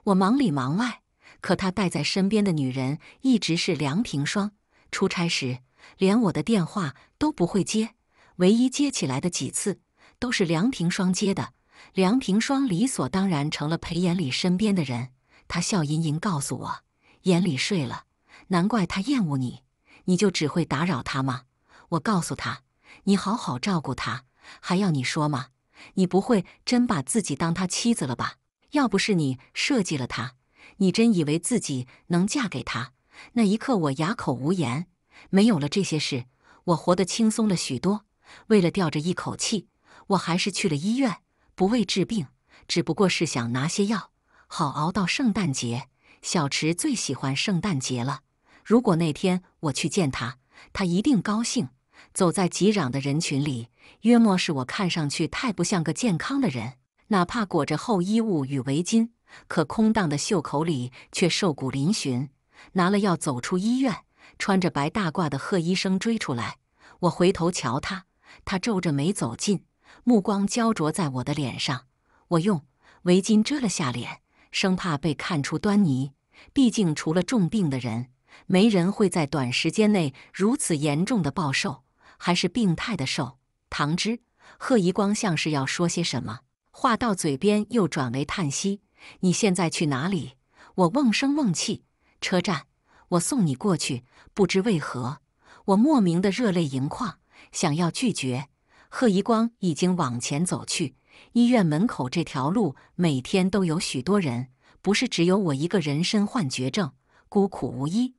我忙里忙外，可他带在身边的女人一直是梁平双。出差时连我的电话都不会接，唯一接起来的几次都是梁平双接的。梁平双理所当然成了裴延礼身边的人。他笑吟吟告诉我：“眼里睡了，难怪他厌恶你，你就只会打扰他吗？”我告诉他：“你好好照顾他，还要你说吗？你不会真把自己当他妻子了吧？要不是你设计了他，你真以为自己能嫁给他？那一刻我哑口无言。没有了这些事，我活得轻松了许多。为了吊着一口气，我还是去了医院，不为治病，只不过是想拿些药。”好熬到圣诞节，小池最喜欢圣诞节了。如果那天我去见他，他一定高兴。走在挤攘的人群里，约莫是我看上去太不像个健康的人，哪怕裹着厚衣物与围巾，可空荡的袖口里却瘦骨嶙峋。拿了药走出医院，穿着白大褂的贺医生追出来，我回头瞧他，他皱着眉走近，目光焦灼在我的脸上。我用围巾遮了下脸。生怕被看出端倪，毕竟除了重病的人，没人会在短时间内如此严重的暴瘦，还是病态的瘦。唐之，贺一光像是要说些什么，话到嘴边又转为叹息。你现在去哪里？我瓮声瓮气。车站，我送你过去。不知为何，我莫名的热泪盈眶，想要拒绝。贺一光已经往前走去。医院门口这条路每天都有许多人，不是只有我一个人身患绝症，孤苦无依。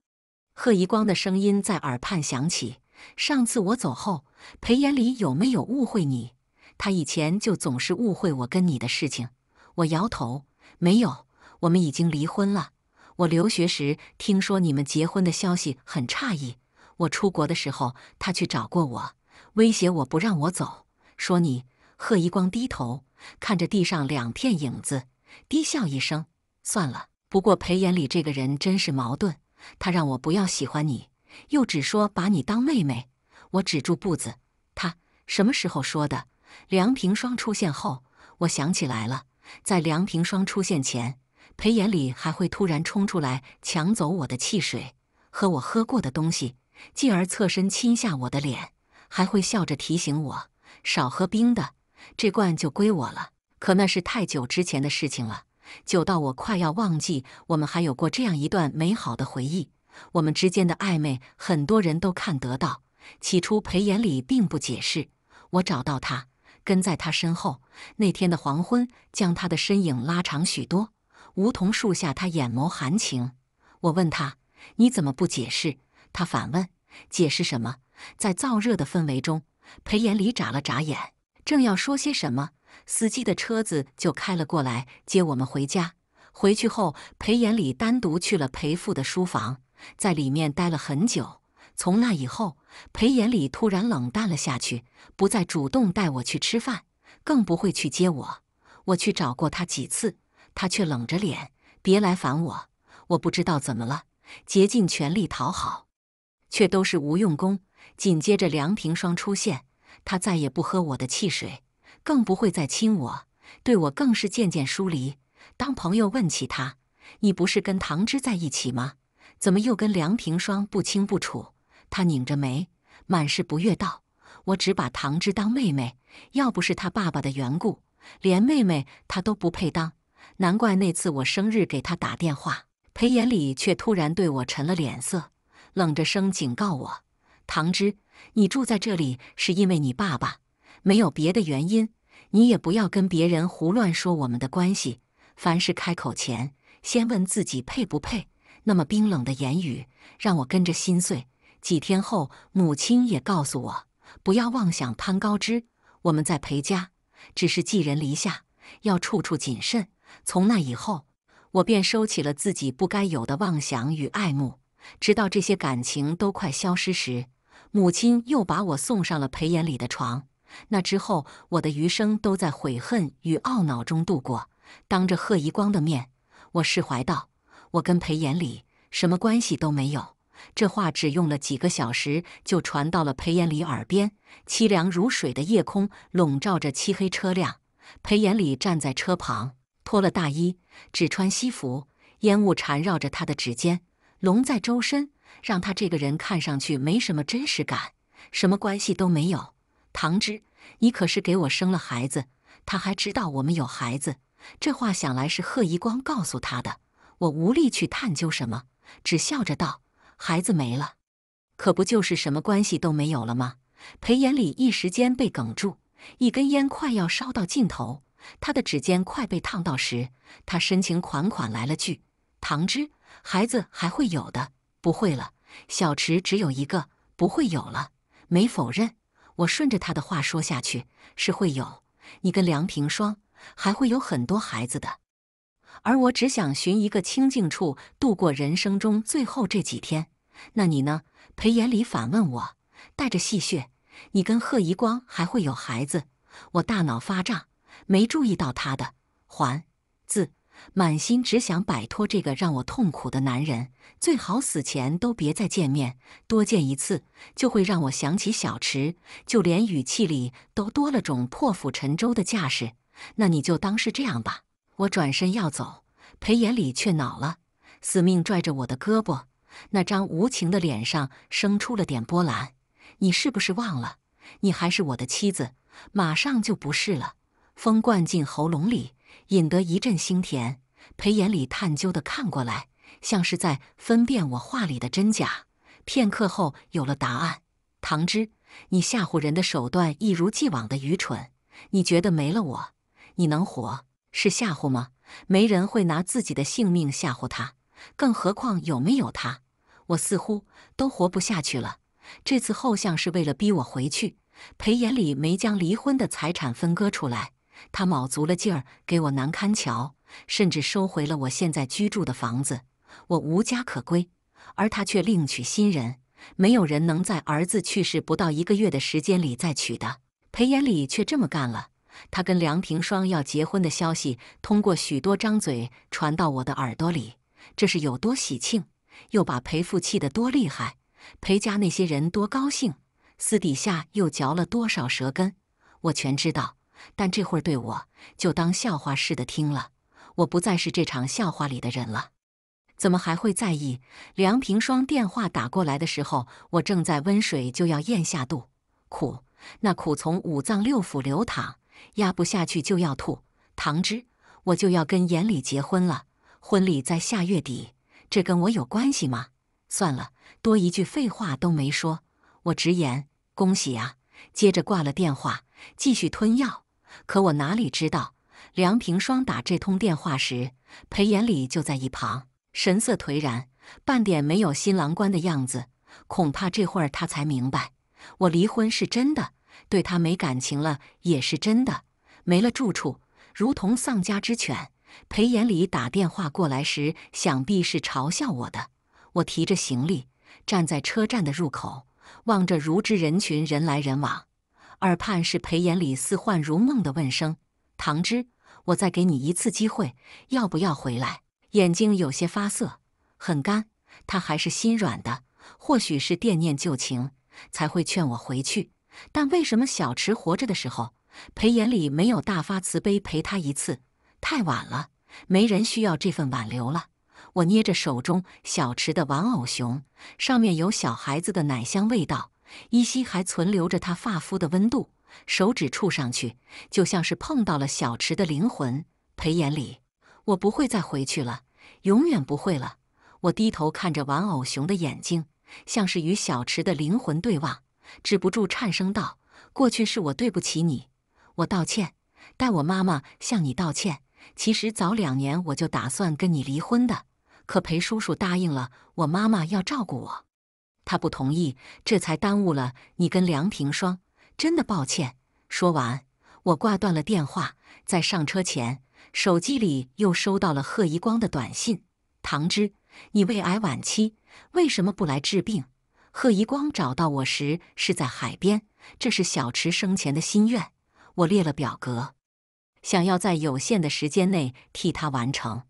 贺一光的声音在耳畔响起。上次我走后，裴眼礼有没有误会你？他以前就总是误会我跟你的事情。我摇头，没有，我们已经离婚了。我留学时听说你们结婚的消息，很诧异。我出国的时候，他去找过我，威胁我不让我走，说你。贺一光低头看着地上两片影子，低笑一声：“算了。不过裴眼里这个人真是矛盾，他让我不要喜欢你，又只说把你当妹妹。”我止住步子：“他什么时候说的？”梁平霜出现后，我想起来了，在梁平霜出现前，裴眼里还会突然冲出来抢走我的汽水和我喝过的东西，继而侧身亲下我的脸，还会笑着提醒我少喝冰的。这罐就归我了。可那是太久之前的事情了，久到我快要忘记我们还有过这样一段美好的回忆。我们之间的暧昧，很多人都看得到。起初，裴延礼并不解释。我找到他，跟在他身后。那天的黄昏将他的身影拉长许多。梧桐树下，他眼眸含情。我问他：“你怎么不解释？”他反问：“解释什么？”在燥热的氛围中，裴延礼眨了眨眼。正要说些什么，司机的车子就开了过来接我们回家。回去后，裴延礼单独去了裴父的书房，在里面待了很久。从那以后，裴延礼突然冷淡了下去，不再主动带我去吃饭，更不会去接我。我去找过他几次，他却冷着脸：“别来烦我。”我不知道怎么了，竭尽全力讨好，却都是无用功。紧接着，梁平双出现。他再也不喝我的汽水，更不会再亲我，对我更是渐渐疏离。当朋友问起他：“你不是跟唐芝在一起吗？怎么又跟梁平霜不清不楚？”他拧着眉，满是不悦道：“我只把唐芝当妹妹，要不是他爸爸的缘故，连妹妹他都不配当。难怪那次我生日给他打电话，裴眼礼却突然对我沉了脸色，冷着声警告我：唐芝。”你住在这里是因为你爸爸，没有别的原因。你也不要跟别人胡乱说我们的关系。凡事开口前，先问自己配不配。那么冰冷的言语，让我跟着心碎。几天后，母亲也告诉我，不要妄想攀高枝。我们在裴家只是寄人篱下，要处处谨慎。从那以后，我便收起了自己不该有的妄想与爱慕，直到这些感情都快消失时。母亲又把我送上了裴延礼的床。那之后，我的余生都在悔恨与懊恼中度过。当着贺一光的面，我释怀道：“我跟裴延礼什么关系都没有。”这话只用了几个小时就传到了裴延礼耳边。凄凉如水的夜空笼罩着漆黑车辆。裴延礼站在车旁，脱了大衣，只穿西服，烟雾缠绕着他的指尖，笼在周身。让他这个人看上去没什么真实感，什么关系都没有。唐芝，你可是给我生了孩子，他还知道我们有孩子。这话想来是贺一光告诉他的。我无力去探究什么，只笑着道：“孩子没了，可不就是什么关系都没有了吗？”裴眼礼一时间被哽住，一根烟快要烧到尽头，他的指尖快被烫到时，他深情款款来了句：“唐芝，孩子还会有的。”不会了，小池只有一个，不会有了。没否认，我顺着他的话说下去，是会有。你跟梁平霜还会有很多孩子的，而我只想寻一个清净处度过人生中最后这几天。那你呢？裴延礼反问我，带着戏谑。你跟贺一光还会有孩子？我大脑发胀，没注意到他的“还”字。满心只想摆脱这个让我痛苦的男人，最好死前都别再见面，多见一次就会让我想起小池，就连语气里都多了种破釜沉舟的架势。那你就当是这样吧，我转身要走，裴延礼却恼了，死命拽着我的胳膊，那张无情的脸上生出了点波澜。你是不是忘了，你还是我的妻子，马上就不是了。风灌进喉咙里。引得一阵心甜，裴眼礼探究的看过来，像是在分辨我话里的真假。片刻后，有了答案：“唐芝，你吓唬人的手段一如既往的愚蠢。你觉得没了我，你能活？是吓唬吗？没人会拿自己的性命吓唬他，更何况有没有他，我似乎都活不下去了。这次后像是为了逼我回去，裴眼礼没将离婚的财产分割出来。”他卯足了劲儿给我难堪瞧，甚至收回了我现在居住的房子，我无家可归，而他却另娶新人。没有人能在儿子去世不到一个月的时间里再娶的，裴延礼却这么干了。他跟梁平双要结婚的消息，通过许多张嘴传到我的耳朵里，这是有多喜庆，又把裴父气得多厉害，裴家那些人多高兴，私底下又嚼了多少舌根，我全知道。但这会儿对我就当笑话似的听了，我不再是这场笑话里的人了，怎么还会在意？梁平双电话打过来的时候，我正在温水，就要咽下肚苦，那苦从五脏六腑流淌，压不下去就要吐。唐芝，我就要跟严礼结婚了，婚礼在下月底，这跟我有关系吗？算了，多一句废话都没说，我直言恭喜呀。接着挂了电话，继续吞药。可我哪里知道，梁平双打这通电话时，裴延礼就在一旁，神色颓然，半点没有新郎官的样子。恐怕这会儿他才明白，我离婚是真的，对他没感情了也是真的，没了住处，如同丧家之犬。裴延礼打电话过来时，想必是嘲笑我的。我提着行李，站在车站的入口，望着如织人群，人来人往。耳畔是裴眼里似幻如梦的问声：“唐之，我再给你一次机会，要不要回来？”眼睛有些发涩，很干。他还是心软的，或许是惦念旧情，才会劝我回去。但为什么小池活着的时候，裴眼里没有大发慈悲陪他一次？太晚了，没人需要这份挽留了。我捏着手中小池的玩偶熊，上面有小孩子的奶香味道。依稀还存留着他发肤的温度，手指触上去，就像是碰到了小池的灵魂。裴眼礼，我不会再回去了，永远不会了。我低头看着玩偶熊的眼睛，像是与小池的灵魂对望，止不住颤声道：“过去是我对不起你，我道歉，代我妈妈向你道歉。其实早两年我就打算跟你离婚的，可裴叔叔答应了我妈妈要照顾我。”他不同意，这才耽误了你跟梁平双。真的抱歉。说完，我挂断了电话。在上车前，手机里又收到了贺一光的短信：“唐之，你胃癌晚期，为什么不来治病？”贺一光找到我时是在海边，这是小池生前的心愿。我列了表格，想要在有限的时间内替他完成。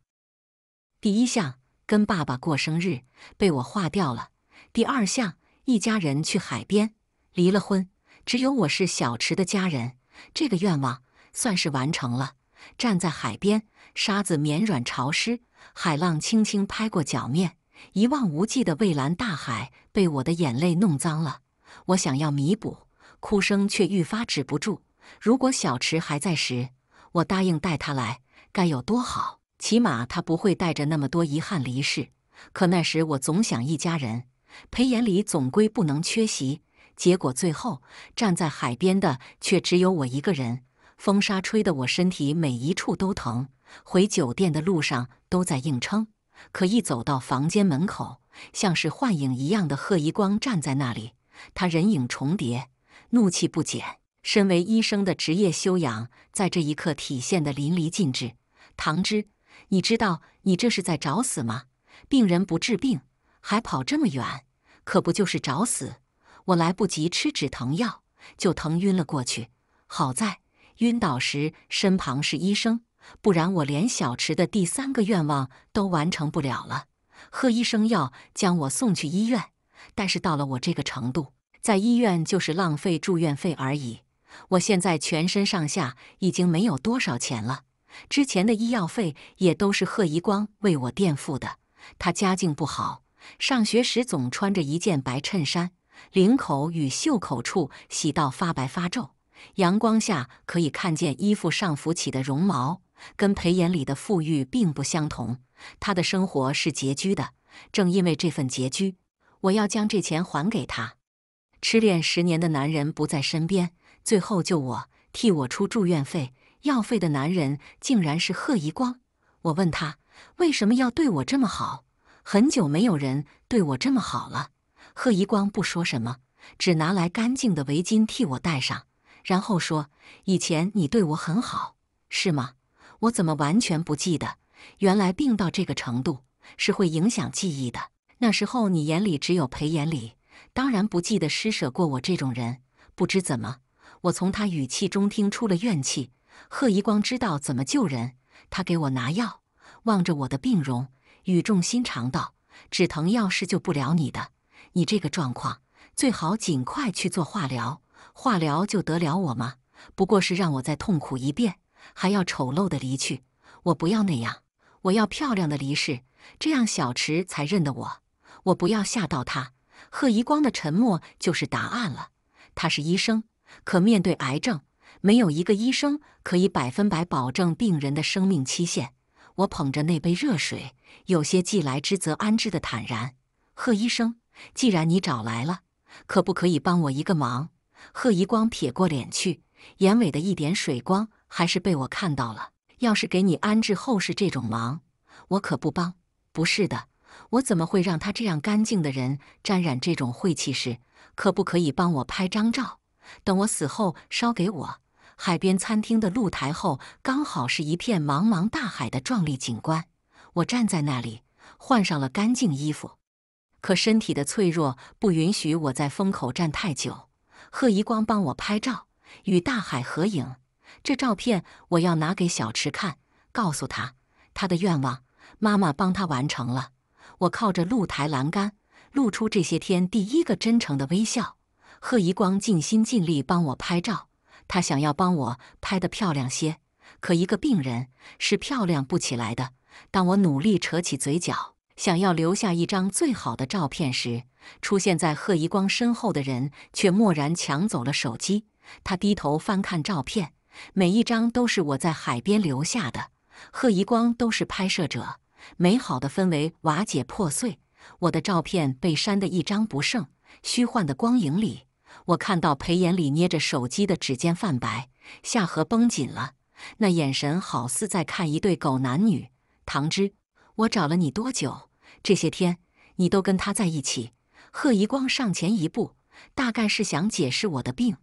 第一项，跟爸爸过生日，被我划掉了。第二项，一家人去海边。离了婚，只有我是小池的家人，这个愿望算是完成了。站在海边，沙子绵软潮湿，海浪轻轻拍过脚面，一望无际的蔚蓝大海被我的眼泪弄脏了。我想要弥补，哭声却愈发止不住。如果小池还在时，我答应带他来，该有多好？起码他不会带着那么多遗憾离世。可那时，我总想一家人。裴延礼总归不能缺席，结果最后站在海边的却只有我一个人。风沙吹得我身体每一处都疼，回酒店的路上都在硬撑。可一走到房间门口，像是幻影一样的贺一光站在那里，他人影重叠，怒气不减。身为医生的职业修养在这一刻体现得淋漓尽致。唐芝，你知道你这是在找死吗？病人不治病，还跑这么远。可不就是找死！我来不及吃止疼药，就疼晕了过去。好在晕倒时身旁是医生，不然我连小池的第三个愿望都完成不了了。贺医生要将我送去医院，但是到了我这个程度，在医院就是浪费住院费而已。我现在全身上下已经没有多少钱了，之前的医药费也都是贺一光为我垫付的，他家境不好。上学时总穿着一件白衬衫，领口与袖口处洗到发白发皱，阳光下可以看见衣服上浮起的绒毛，跟裴衍里的富裕并不相同。他的生活是拮据的，正因为这份拮据，我要将这钱还给他。痴恋十年的男人不在身边，最后救我替我出住院费药费的男人，竟然是贺一光。我问他为什么要对我这么好。很久没有人对我这么好了。贺一光不说什么，只拿来干净的围巾替我戴上，然后说：“以前你对我很好，是吗？我怎么完全不记得？原来病到这个程度是会影响记忆的。那时候你眼里只有裴眼礼，当然不记得施舍过我这种人。不知怎么，我从他语气中听出了怨气。”贺一光知道怎么救人，他给我拿药，望着我的病容。语重心长道：“止疼药是救不了你的，你这个状况最好尽快去做化疗。化疗就得了我吗？不过是让我再痛苦一遍，还要丑陋的离去。我不要那样，我要漂亮的离世，这样小池才认得我。我不要吓到他。”贺一光的沉默就是答案了。他是医生，可面对癌症，没有一个医生可以百分百保证病人的生命期限。我捧着那杯热水，有些既来之则安之的坦然。贺医生，既然你找来了，可不可以帮我一个忙？贺一光撇过脸去，眼尾的一点水光还是被我看到了。要是给你安置后事这种忙，我可不帮。不是的，我怎么会让他这样干净的人沾染这种晦气事？可不可以帮我拍张照，等我死后烧给我？海边餐厅的露台后，刚好是一片茫茫大海的壮丽景观。我站在那里，换上了干净衣服，可身体的脆弱不允许我在风口站太久。贺一光帮我拍照，与大海合影。这照片我要拿给小池看，告诉他他的愿望，妈妈帮他完成了。我靠着露台栏杆，露出这些天第一个真诚的微笑。贺一光尽心尽力帮我拍照。他想要帮我拍得漂亮些，可一个病人是漂亮不起来的。当我努力扯起嘴角，想要留下一张最好的照片时，出现在贺一光身后的人却蓦然抢走了手机。他低头翻看照片，每一张都是我在海边留下的。贺一光都是拍摄者，美好的氛围瓦解破碎，我的照片被删得一张不剩，虚幻的光影里。我看到裴眼里捏着手机的指尖泛白，下颌绷紧了，那眼神好似在看一对狗男女。唐芝，我找了你多久？这些天你都跟他在一起。贺一光上前一步，大概是想解释我的病。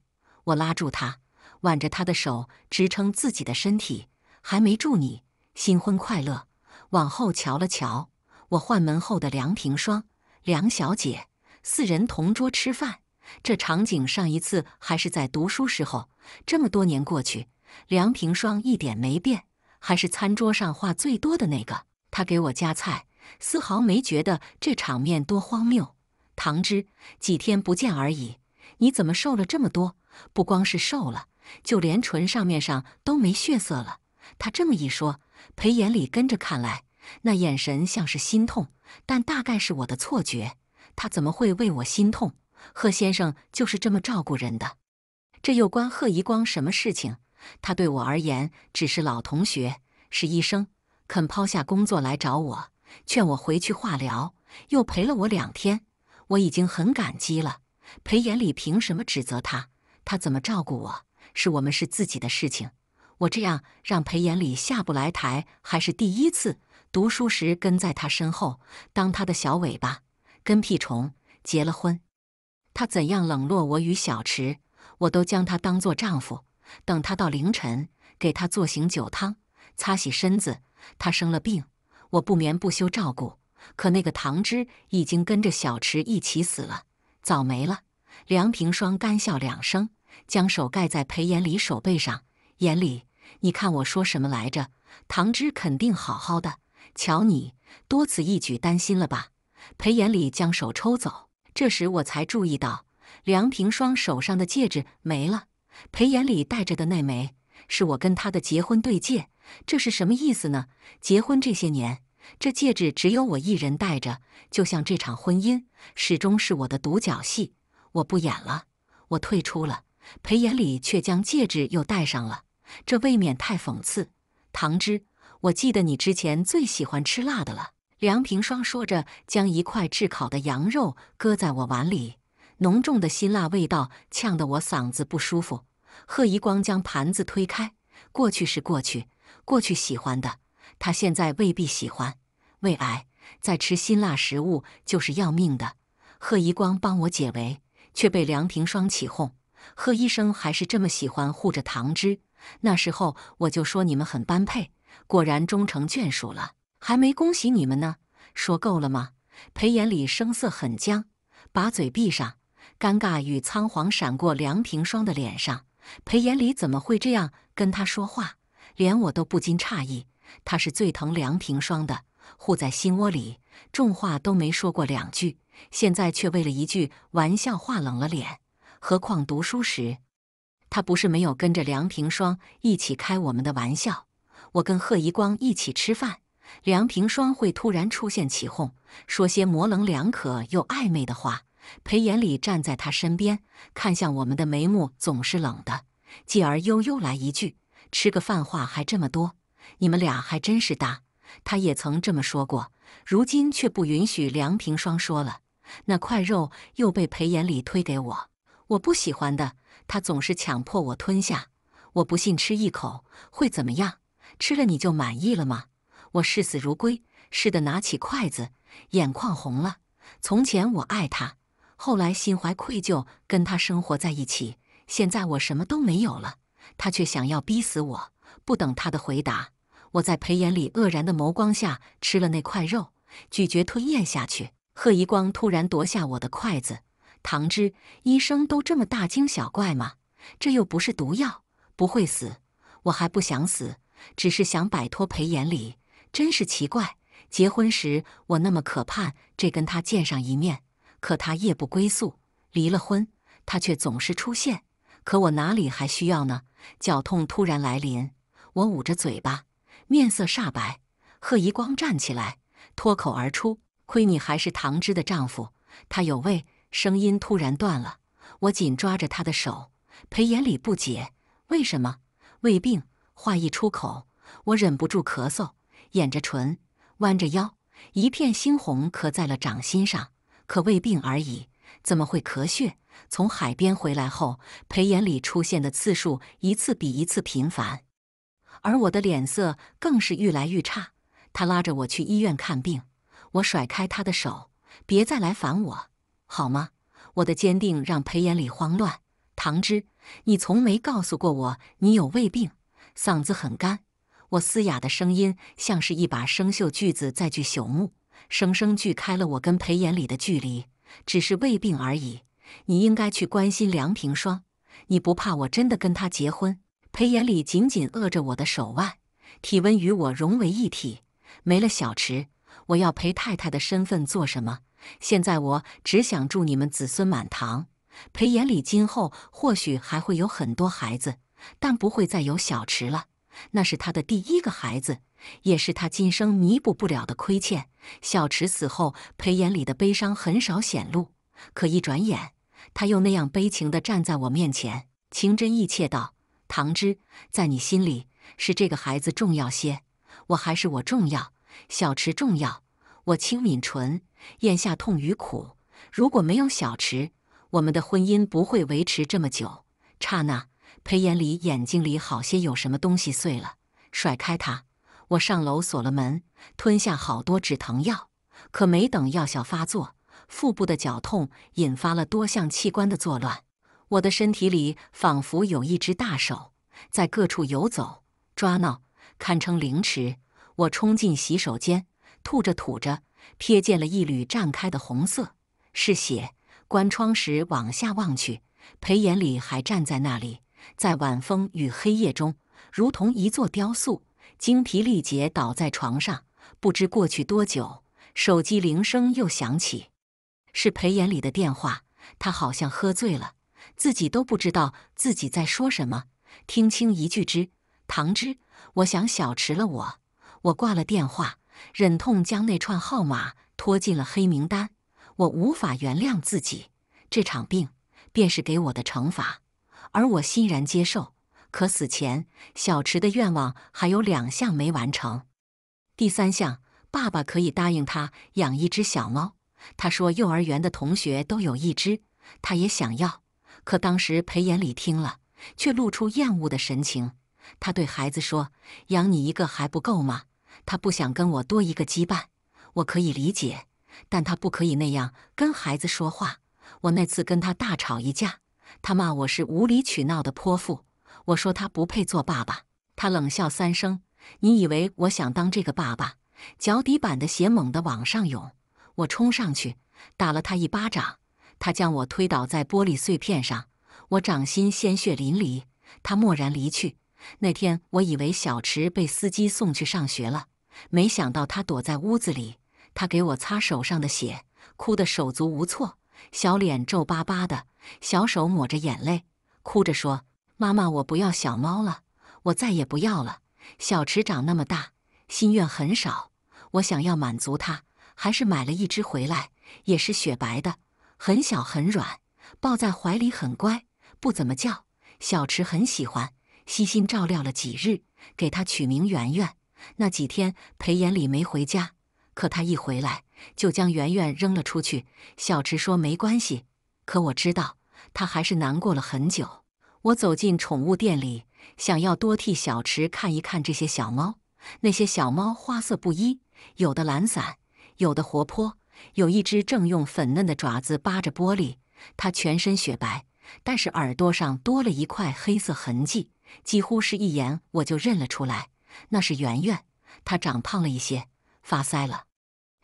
我拉住他，挽着他的手支撑自己的身体。还没祝你新婚快乐。往后瞧了瞧，我换门后的梁平双，梁小姐，四人同桌吃饭。这场景上一次还是在读书时候，这么多年过去，梁平霜一点没变，还是餐桌上话最多的那个。他给我夹菜，丝毫没觉得这场面多荒谬。唐芝，几天不见而已，你怎么瘦了这么多？不光是瘦了，就连唇上面上都没血色了。他这么一说，裴眼里跟着看来，那眼神像是心痛，但大概是我的错觉。他怎么会为我心痛？贺先生就是这么照顾人的，这又关贺一光什么事情？他对我而言只是老同学，是医生，肯抛下工作来找我，劝我回去化疗，又陪了我两天，我已经很感激了。裴延礼凭什么指责他？他怎么照顾我？是我们是自己的事情。我这样让裴延礼下不来台，还是第一次。读书时跟在他身后，当他的小尾巴、跟屁虫；结了婚。他怎样冷落我与小池，我都将他当做丈夫，等他到凌晨给他做醒酒汤，擦洗身子。他生了病，我不眠不休照顾。可那个唐芝已经跟着小池一起死了，早没了。梁平霜干笑两声，将手盖在裴延礼手背上。延礼，你看我说什么来着？唐芝肯定好好的，瞧你多此一举担心了吧？裴延礼将手抽走。这时我才注意到，梁平双手上的戒指没了。裴眼里戴着的那枚，是我跟他的结婚对戒。这是什么意思呢？结婚这些年，这戒指只有我一人戴着，就像这场婚姻始终是我的独角戏。我不演了，我退出了。裴眼里却将戒指又戴上了，这未免太讽刺。唐之，我记得你之前最喜欢吃辣的了。梁平双说着，将一块炙烤的羊肉搁在我碗里，浓重的辛辣味道呛得我嗓子不舒服。贺一光将盘子推开，过去是过去，过去喜欢的，他现在未必喜欢。胃癌再吃辛辣食物就是要命的。贺一光帮我解围，却被梁平双起哄。贺医生还是这么喜欢护着唐芝。那时候我就说你们很般配，果然终成眷属了。还没恭喜你们呢，说够了吗？裴延礼声色很僵，把嘴闭上。尴尬与仓皇闪过梁平霜的脸上。裴延礼怎么会这样跟他说话？连我都不禁诧异。他是最疼梁平霜的，护在心窝里，重话都没说过两句，现在却为了一句玩笑话冷了脸。何况读书时，他不是没有跟着梁平霜一起开我们的玩笑。我跟贺一光一起吃饭。梁平双会突然出现，起哄，说些模棱两可又暧昧的话。裴眼礼站在他身边，看向我们的眉目总是冷的，继而悠悠来一句：“吃个饭话还这么多，你们俩还真是搭。”他也曾这么说过，如今却不允许梁平双说了。那块肉又被裴眼礼推给我，我不喜欢的，他总是强迫我吞下。我不信吃一口会怎么样，吃了你就满意了吗？我视死如归似的拿起筷子，眼眶红了。从前我爱他，后来心怀愧疚跟他生活在一起，现在我什么都没有了，他却想要逼死我。不等他的回答，我在裴眼里愕然的眸光下吃了那块肉，咀嚼吞咽下去。贺一光突然夺下我的筷子，唐之医生都这么大惊小怪吗？这又不是毒药，不会死。我还不想死，只是想摆脱裴眼里。真是奇怪，结婚时我那么可盼这跟他见上一面，可他夜不归宿；离了婚，他却总是出现。可我哪里还需要呢？脚痛突然来临，我捂着嘴巴，面色煞白。贺一光站起来，脱口而出：“亏你还是唐芝的丈夫，他有胃。”声音突然断了。我紧抓着他的手。裴延礼不解：“为什么胃病？”话一出口，我忍不住咳嗽。掩着唇，弯着腰，一片猩红咳在了掌心上。可胃病而已，怎么会咳血？从海边回来后，裴眼里出现的次数一次比一次频繁，而我的脸色更是愈来愈差。他拉着我去医院看病，我甩开他的手，别再来烦我，好吗？我的坚定让裴眼里慌乱。唐之，你从没告诉过我你有胃病，嗓子很干。我嘶哑的声音像是一把生锈锯子在锯朽木，生生锯开了我跟裴延里的距离。只是胃病而已，你应该去关心梁平霜。你不怕我真的跟他结婚？裴眼里紧紧扼着我的手腕，体温与我融为一体。没了小池，我要裴太太的身份做什么？现在我只想祝你们子孙满堂。裴眼里今后或许还会有很多孩子，但不会再有小池了。那是他的第一个孩子，也是他今生弥补不了的亏欠。小池死后，裴眼里的悲伤很少显露，可一转眼，他又那样悲情地站在我面前，情真意切道：“唐之，在你心里是这个孩子重要些，我还是我重要，小池重要。”我轻抿唇，咽下痛与苦。如果没有小池，我们的婚姻不会维持这么久。刹那。裴延礼眼睛里好些有什么东西碎了，甩开他，我上楼锁了门，吞下好多止疼药，可没等药效发作，腹部的绞痛引发了多项器官的作乱。我的身体里仿佛有一只大手在各处游走抓挠，堪称凌迟。我冲进洗手间，吐着吐着，瞥见了一缕绽开的红色，是血。关窗时往下望去，裴延礼还站在那里。在晚风与黑夜中，如同一座雕塑，精疲力竭倒在床上。不知过去多久，手机铃声又响起，是裴衍礼的电话。他好像喝醉了，自己都不知道自己在说什么。听清一句之唐之，我想小池了我。我挂了电话，忍痛将那串号码拖进了黑名单。我无法原谅自己，这场病便是给我的惩罚。而我欣然接受。可死前，小池的愿望还有两项没完成。第三项，爸爸可以答应他养一只小猫。他说幼儿园的同学都有一只，他也想要。可当时裴眼里听了，却露出厌恶的神情。他对孩子说：“养你一个还不够吗？”他不想跟我多一个羁绊，我可以理解，但他不可以那样跟孩子说话。我那次跟他大吵一架。他骂我是无理取闹的泼妇，我说他不配做爸爸。他冷笑三声，你以为我想当这个爸爸？脚底板的血猛地往上涌，我冲上去打了他一巴掌，他将我推倒在玻璃碎片上，我掌心鲜血淋漓。他默然离去。那天我以为小池被司机送去上学了，没想到他躲在屋子里。他给我擦手上的血，哭得手足无措，小脸皱巴巴的。小手抹着眼泪，哭着说：“妈妈，我不要小猫了，我再也不要了。小池长那么大，心愿很少。我想要满足它，还是买了一只回来，也是雪白的，很小很软，抱在怀里很乖，不怎么叫。小池很喜欢，悉心照料了几日，给它取名圆圆。那几天裴眼里没回家，可他一回来就将圆圆扔了出去。小池说没关系。”可我知道，他还是难过了很久。我走进宠物店里，想要多替小池看一看这些小猫。那些小猫花色不一，有的懒散，有的活泼。有一只正用粉嫩的爪子扒着玻璃，它全身雪白，但是耳朵上多了一块黑色痕迹，几乎是一眼我就认了出来。那是圆圆，它长胖了一些，发腮了，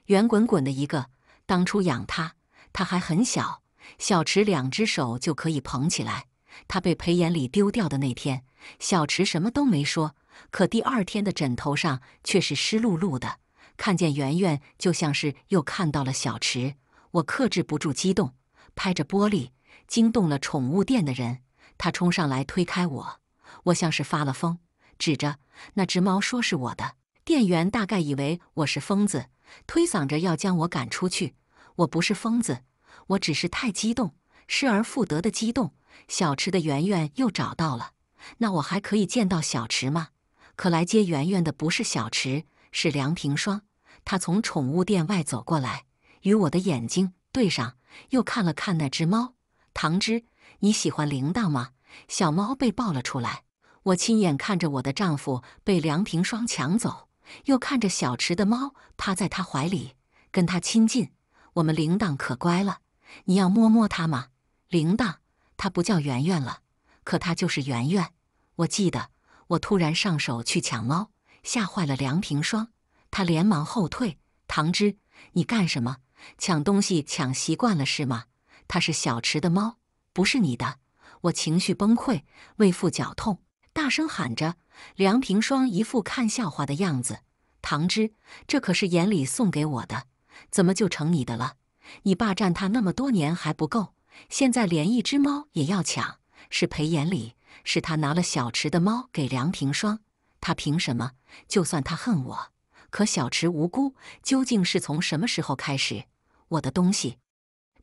圆滚滚的一个。当初养它，它还很小。小池两只手就可以捧起来。他被裴眼里丢掉的那天，小池什么都没说，可第二天的枕头上却是湿漉漉的。看见圆圆，就像是又看到了小池。我克制不住激动，拍着玻璃，惊动了宠物店的人。他冲上来推开我，我像是发了疯，指着那只猫说是我的。店员大概以为我是疯子，推搡着要将我赶出去。我不是疯子。我只是太激动，失而复得的激动。小池的圆圆又找到了，那我还可以见到小池吗？可来接圆圆的不是小池，是梁平双。他从宠物店外走过来，与我的眼睛对上，又看了看那只猫。唐芝，你喜欢铃铛吗？小猫被抱了出来，我亲眼看着我的丈夫被梁平双抢走，又看着小池的猫趴在他怀里，跟他亲近。我们铃铛可乖了。你要摸摸它吗？铃铛，它不叫圆圆了，可它就是圆圆。我记得，我突然上手去抢猫，吓坏了梁平双，他连忙后退。唐芝，你干什么？抢东西抢习惯了是吗？它是小池的猫，不是你的。我情绪崩溃，胃腹绞痛，大声喊着。梁平双一副看笑话的样子。唐芝，这可是眼里送给我的，怎么就成你的了？你霸占他那么多年还不够，现在连一只猫也要抢，是裴眼礼，是他拿了小池的猫给梁平双，他凭什么？就算他恨我，可小池无辜。究竟是从什么时候开始，我的东西，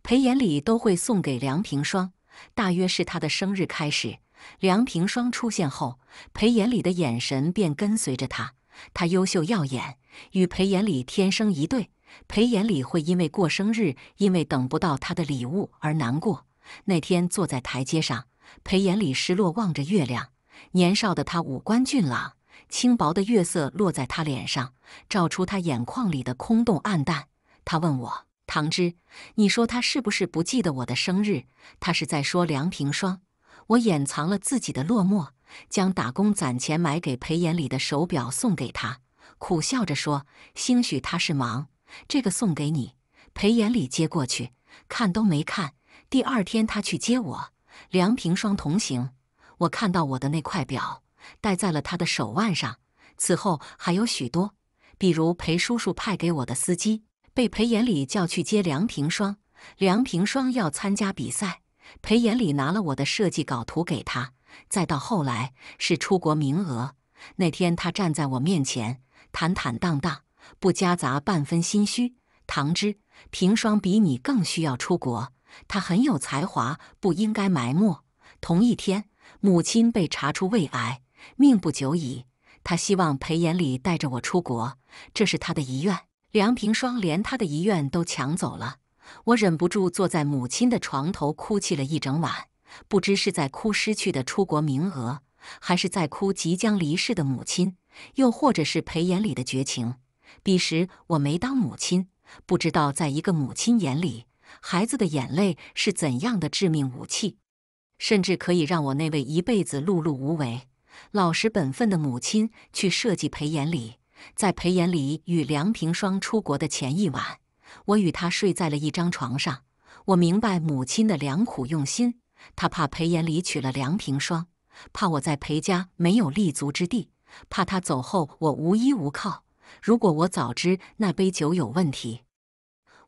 裴眼礼都会送给梁平双？大约是他的生日开始，梁平双出现后，裴眼礼的眼神便跟随着他，他优秀耀眼，与裴眼礼天生一对。裴延礼会因为过生日，因为等不到他的礼物而难过。那天坐在台阶上，裴延礼失落望着月亮。年少的他五官俊朗，轻薄的月色落在他脸上，照出他眼眶里的空洞暗淡。他问我：“唐芝，你说他是不是不记得我的生日？”他是在说梁平霜。我掩藏了自己的落寞，将打工攒钱买给裴延礼的手表送给他，苦笑着说：“兴许他是忙。”这个送给你，裴延礼接过去，看都没看。第二天他去接我，梁平双同行。我看到我的那块表戴在了他的手腕上。此后还有许多，比如裴叔叔派给我的司机，被裴延礼叫去接梁平双。梁平双要参加比赛，裴延礼拿了我的设计稿图给他。再到后来是出国名额，那天他站在我面前，坦坦荡荡。不夹杂半分心虚，唐之平霜比你更需要出国，他很有才华，不应该埋没。同一天，母亲被查出胃癌，命不久矣。他希望裴延礼带着我出国，这是他的遗愿。梁平霜连他的遗愿都抢走了，我忍不住坐在母亲的床头哭泣了一整晚，不知是在哭失去的出国名额，还是在哭即将离世的母亲，又或者是裴延礼的绝情。彼时我没当母亲，不知道在一个母亲眼里，孩子的眼泪是怎样的致命武器，甚至可以让我那位一辈子碌碌无为、老实本分的母亲去设计裴眼里。在裴眼里与梁平双出国的前一晚，我与他睡在了一张床上。我明白母亲的良苦用心，她怕裴眼里娶了梁平双，怕我在裴家没有立足之地，怕他走后我无依无靠。如果我早知那杯酒有问题，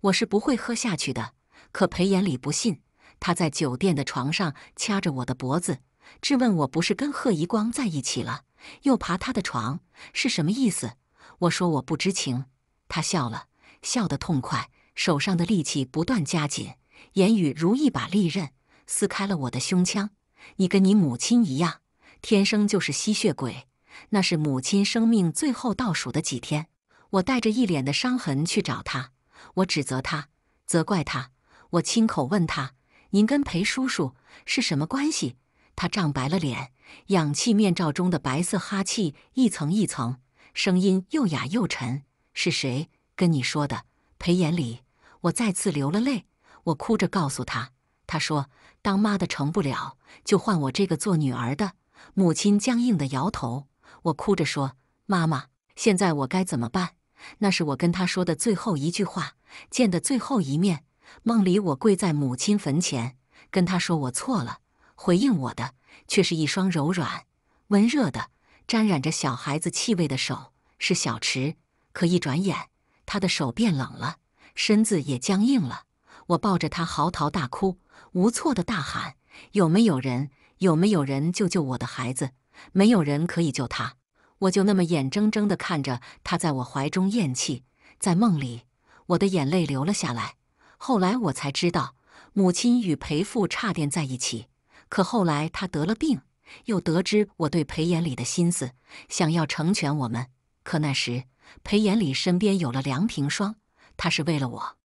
我是不会喝下去的。可裴延礼不信，他在酒店的床上掐着我的脖子，质问我不是跟贺一光在一起了，又爬他的床是什么意思？我说我不知情。他笑了笑得痛快，手上的力气不断加紧，言语如一把利刃，撕开了我的胸腔。你跟你母亲一样，天生就是吸血鬼。那是母亲生命最后倒数的几天，我带着一脸的伤痕去找他，我指责他，责怪他，我亲口问他：“您跟裴叔叔是什么关系？”他涨白了脸，氧气面罩中的白色哈气一层一层，声音又哑又沉：“是谁跟你说的？”裴眼礼，我再次流了泪，我哭着告诉他：“他说当妈的成不了，就换我这个做女儿的。”母亲僵硬地摇头。我哭着说：“妈妈，现在我该怎么办？”那是我跟他说的最后一句话，见的最后一面。梦里，我跪在母亲坟前，跟他说：“我错了。”回应我的却是一双柔软、温热的、沾染着小孩子气味的手，是小池。可一转眼，他的手变冷了，身子也僵硬了。我抱着他嚎啕大哭，无措的大喊：“有没有人？有没有人救救我的孩子？没有人可以救他！”我就那么眼睁睁地看着他在我怀中咽气，在梦里，我的眼泪流了下来。后来我才知道，母亲与裴父差点在一起，可后来他得了病，又得知我对裴延礼的心思，想要成全我们。可那时，裴延礼身边有了梁平霜，他是为了我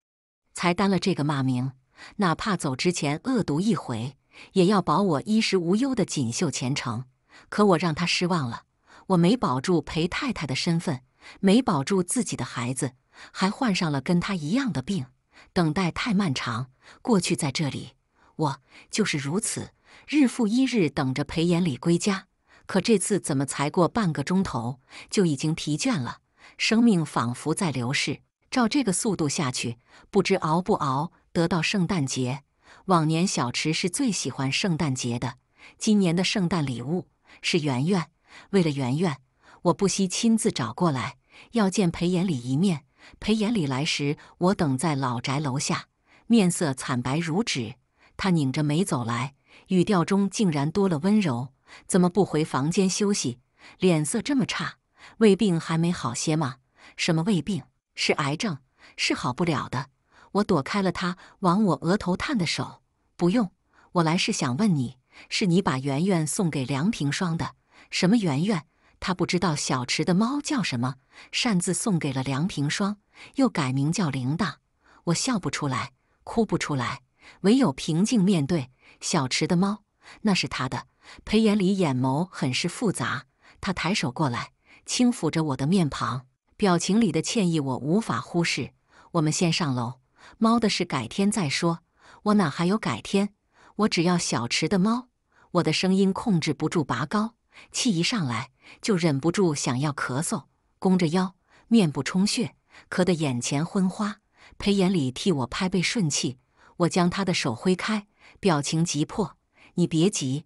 才担了这个骂名，哪怕走之前恶毒一回，也要保我衣食无忧的锦绣前程。可我让他失望了。我没保住裴太太的身份，没保住自己的孩子，还患上了跟她一样的病。等待太漫长，过去在这里，我就是如此，日复一日等着裴延礼归家。可这次怎么才过半个钟头就已经疲倦了？生命仿佛在流逝，照这个速度下去，不知熬不熬得到圣诞节。往年小池是最喜欢圣诞节的，今年的圣诞礼物是圆圆。为了圆圆，我不惜亲自找过来，要见裴延礼一面。裴延礼来时，我等在老宅楼下，面色惨白如纸。他拧着眉走来，语调中竟然多了温柔。怎么不回房间休息？脸色这么差，胃病还没好些吗？什么胃病？是癌症，是好不了的。我躲开了他往我额头探的手。不用，我来是想问你，是你把圆圆送给梁平霜的。什么圆圆？他不知道小池的猫叫什么，擅自送给了梁平霜，又改名叫铃铛。我笑不出来，哭不出来，唯有平静面对。小池的猫，那是他的。裴眼里眼眸很是复杂，他抬手过来，轻抚着我的面庞，表情里的歉意我无法忽视。我们先上楼，猫的事改天再说。我哪还有改天？我只要小池的猫。我的声音控制不住拔高。气一上来就忍不住想要咳嗽，弓着腰，面部充血，咳得眼前昏花。裴眼礼替我拍背顺气，我将他的手挥开，表情急迫：“你别急，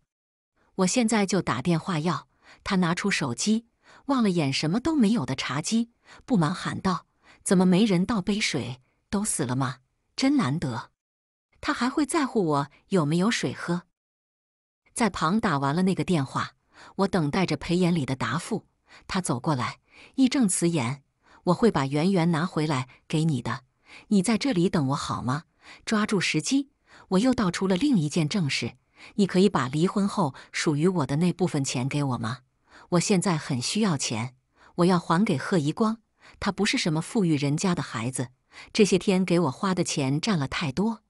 我现在就打电话要。”他拿出手机，望了眼什么都没有的茶几，不满喊道：“怎么没人倒杯水？都死了吗？真难得，他还会在乎我有没有水喝？”在旁打完了那个电话。我等待着裴延礼的答复。他走过来，义正辞严：“我会把圆圆拿回来给你的。你在这里等我好吗？”抓住时机，我又道出了另一件正事：“你可以把离婚后属于我的那部分钱给我吗？我现在很需要钱，我要还给贺一光。他不是什么富裕人家的孩子，这些天给我花的钱占了太多，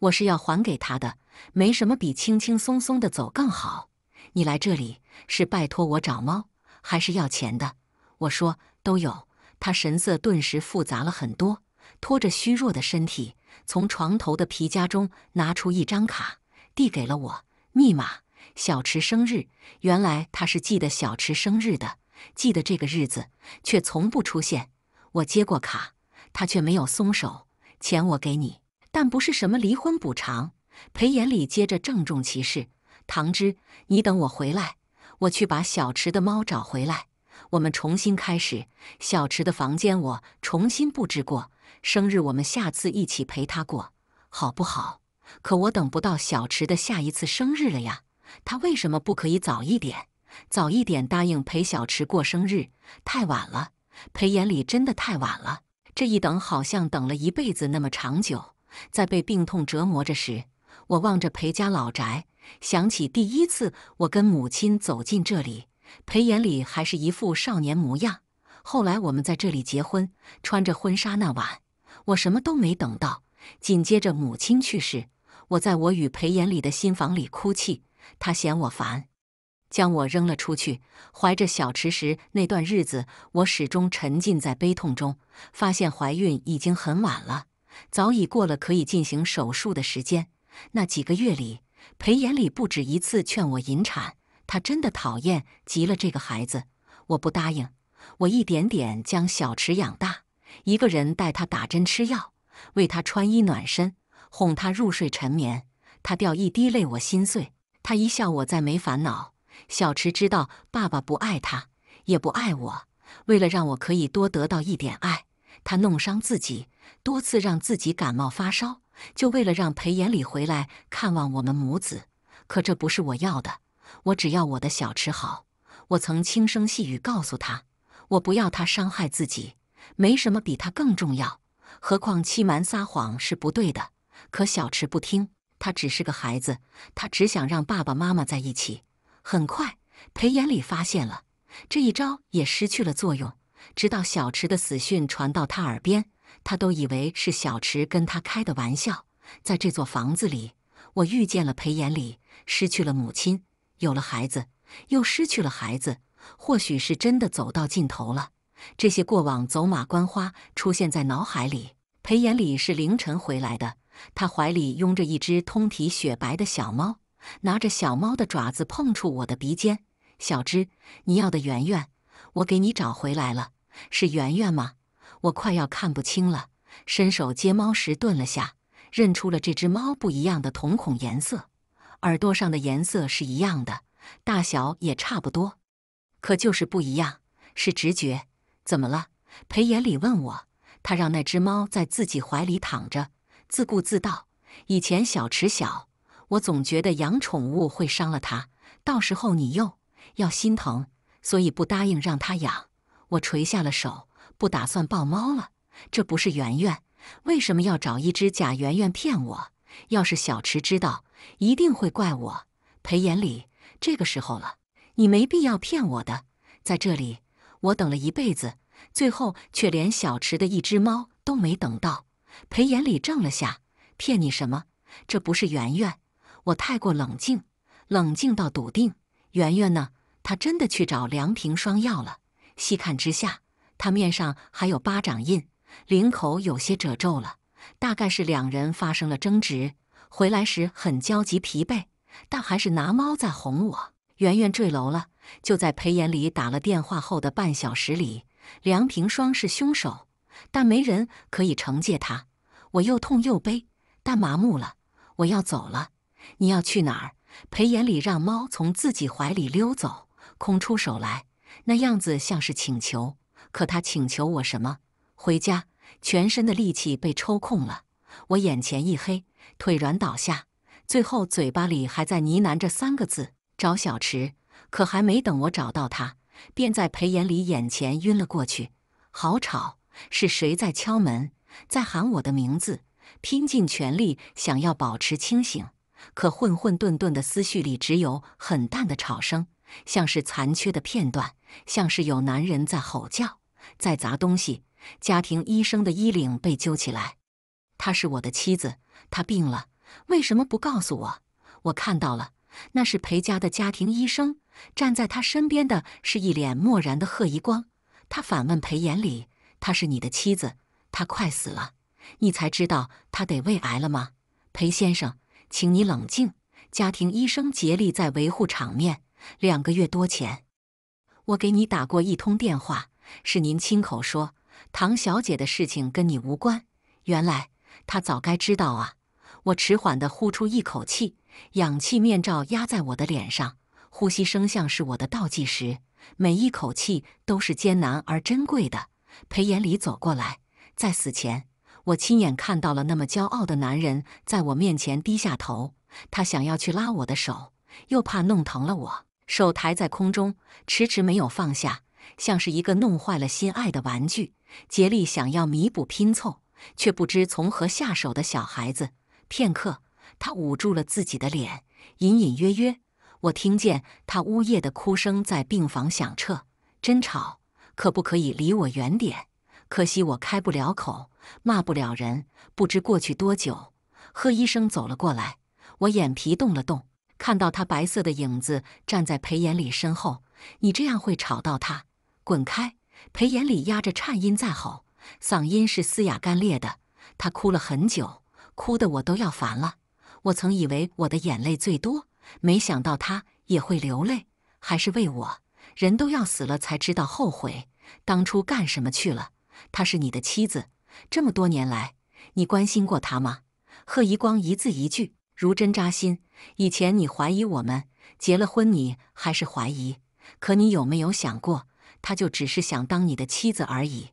我是要还给他的。没什么比轻轻松松的走更好。”你来这里是拜托我找猫，还是要钱的？我说都有。他神色顿时复杂了很多，拖着虚弱的身体，从床头的皮夹中拿出一张卡，递给了我。密码，小池生日。原来他是记得小池生日的，记得这个日子，却从不出现。我接过卡，他却没有松手。钱我给你，但不是什么离婚补偿。裴眼礼接着郑重其事。唐芝，你等我回来，我去把小池的猫找回来。我们重新开始。小池的房间我重新布置过，生日我们下次一起陪他过，好不好？可我等不到小池的下一次生日了呀！他为什么不可以早一点？早一点答应陪小池过生日，太晚了。裴眼礼真的太晚了。这一等好像等了一辈子那么长久，在被病痛折磨着时，我望着裴家老宅。想起第一次我跟母亲走进这里，裴眼里还是一副少年模样。后来我们在这里结婚，穿着婚纱那晚，我什么都没等到。紧接着母亲去世，我在我与裴眼里的新房里哭泣。他嫌我烦，将我扔了出去。怀着小池时那段日子，我始终沉浸在悲痛中。发现怀孕已经很晚了，早已过了可以进行手术的时间。那几个月里。裴眼里不止一次劝我引产，他真的讨厌极了这个孩子。我不答应，我一点点将小池养大，一个人带他打针吃药，为他穿衣暖身，哄他入睡沉眠。他掉一滴泪，我心碎；他一笑，我再没烦恼。小池知道爸爸不爱他，也不爱我。为了让我可以多得到一点爱，他弄伤自己，多次让自己感冒发烧。就为了让裴延礼回来看望我们母子，可这不是我要的。我只要我的小池好。我曾轻声细语告诉他，我不要他伤害自己，没什么比他更重要。何况欺瞒撒谎是不对的。可小池不听，他只是个孩子，他只想让爸爸妈妈在一起。很快，裴延礼发现了这一招也失去了作用，直到小池的死讯传到他耳边。他都以为是小池跟他开的玩笑。在这座房子里，我遇见了裴延礼，失去了母亲，有了孩子，又失去了孩子，或许是真的走到尽头了。这些过往走马观花，出现在脑海里。裴延礼是凌晨回来的，他怀里拥着一只通体雪白的小猫，拿着小猫的爪子碰触我的鼻尖。小芝，你要的圆圆，我给你找回来了，是圆圆吗？我快要看不清了，伸手接猫时顿了下，认出了这只猫不一样的瞳孔颜色，耳朵上的颜色是一样的，大小也差不多，可就是不一样。是直觉。怎么了？裴眼礼问我。他让那只猫在自己怀里躺着，自顾自道：“以前小池小，我总觉得养宠物会伤了它，到时候你又要心疼，所以不答应让他养。”我垂下了手。不打算抱猫了，这不是圆圆？为什么要找一只假圆圆骗我？要是小池知道，一定会怪我。裴眼里，这个时候了，你没必要骗我的。在这里，我等了一辈子，最后却连小池的一只猫都没等到。裴眼里怔了下，骗你什么？这不是圆圆？我太过冷静，冷静到笃定。圆圆呢？他真的去找梁平双要了。细看之下。他面上还有巴掌印，领口有些褶皱了，大概是两人发生了争执。回来时很焦急疲惫，但还是拿猫在哄我。圆圆坠楼了，就在裴延礼打了电话后的半小时里，梁平双是凶手，但没人可以惩戒他。我又痛又悲，但麻木了。我要走了，你要去哪儿？裴延礼让猫从自己怀里溜走，空出手来，那样子像是请求。可他请求我什么？回家，全身的力气被抽空了，我眼前一黑，腿软倒下，最后嘴巴里还在呢喃着三个字：“找小池。”可还没等我找到他，便在裴眼里眼前晕了过去。好吵，是谁在敲门，在喊我的名字？拼尽全力想要保持清醒，可混混沌沌的思绪里只有很淡的吵声，像是残缺的片段，像是有男人在吼叫。在砸东西，家庭医生的衣领被揪起来。她是我的妻子，她病了，为什么不告诉我？我看到了，那是裴家的家庭医生，站在他身边的是一脸漠然的贺一光。他反问裴延礼：“她是你的妻子，她快死了，你才知道她得胃癌了吗？”裴先生，请你冷静。家庭医生竭力在维护场面。两个月多前，我给你打过一通电话。是您亲口说，唐小姐的事情跟你无关。原来她早该知道啊！我迟缓地呼出一口气，氧气面罩压在我的脸上，呼吸声像是我的倒计时，每一口气都是艰难而珍贵的。裴延礼走过来，在死前，我亲眼看到了那么骄傲的男人在我面前低下头，他想要去拉我的手，又怕弄疼了我，手抬在空中，迟迟没有放下。像是一个弄坏了心爱的玩具，竭力想要弥补拼凑，却不知从何下手的小孩子。片刻，他捂住了自己的脸，隐隐约约，我听见他呜咽的哭声在病房响彻。真吵，可不可以离我远点？可惜我开不了口，骂不了人。不知过去多久，贺医生走了过来，我眼皮动了动，看到他白色的影子站在裴眼礼身后。你这样会吵到他。滚开！裴眼里压着颤音在吼，嗓音是嘶哑干裂的。他哭了很久，哭得我都要烦了。我曾以为我的眼泪最多，没想到他也会流泪，还是为我。人都要死了才知道后悔，当初干什么去了？她是你的妻子，这么多年来你关心过她吗？贺一光一字一句如针扎心。以前你怀疑我们，结了婚你还是怀疑，可你有没有想过？他就只是想当你的妻子而已。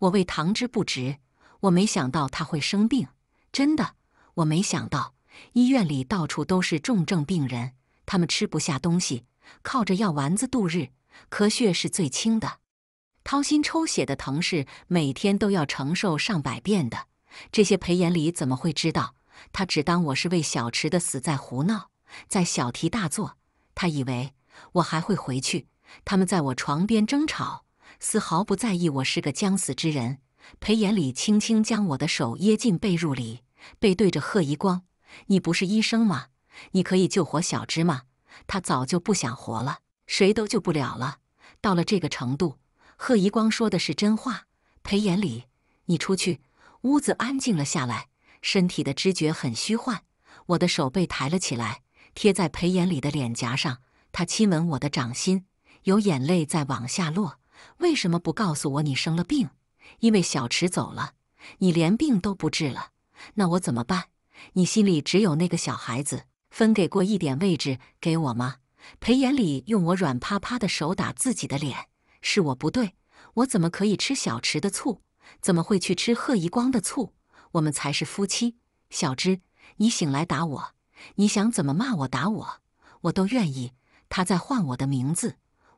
我为唐之不值，我没想到他会生病。真的，我没想到医院里到处都是重症病人，他们吃不下东西，靠着药丸子度日。咳血是最轻的，掏心抽血的疼是每天都要承受上百遍的。这些裴眼里怎么会知道？他只当我是为小池的死在胡闹，在小题大做。他以为我还会回去。他们在我床边争吵，丝毫不在意我是个将死之人。裴眼礼轻轻将我的手掖进被褥里，背对着贺一光：“你不是医生吗？你可以救活小芝麻。他早就不想活了，谁都救不了了。到了这个程度，贺一光说的是真话。”裴眼礼，你出去。屋子安静了下来，身体的知觉很虚幻。我的手被抬了起来，贴在裴眼礼的脸颊上，他亲吻我的掌心。有眼泪在往下落，为什么不告诉我你生了病？因为小池走了，你连病都不治了，那我怎么办？你心里只有那个小孩子，分给过一点位置给我吗？裴眼礼用我软趴趴的手打自己的脸，是我不对，我怎么可以吃小池的醋？怎么会去吃贺一光的醋？我们才是夫妻。小枝，你醒来打我，你想怎么骂我打我，我都愿意。他在唤我的名字。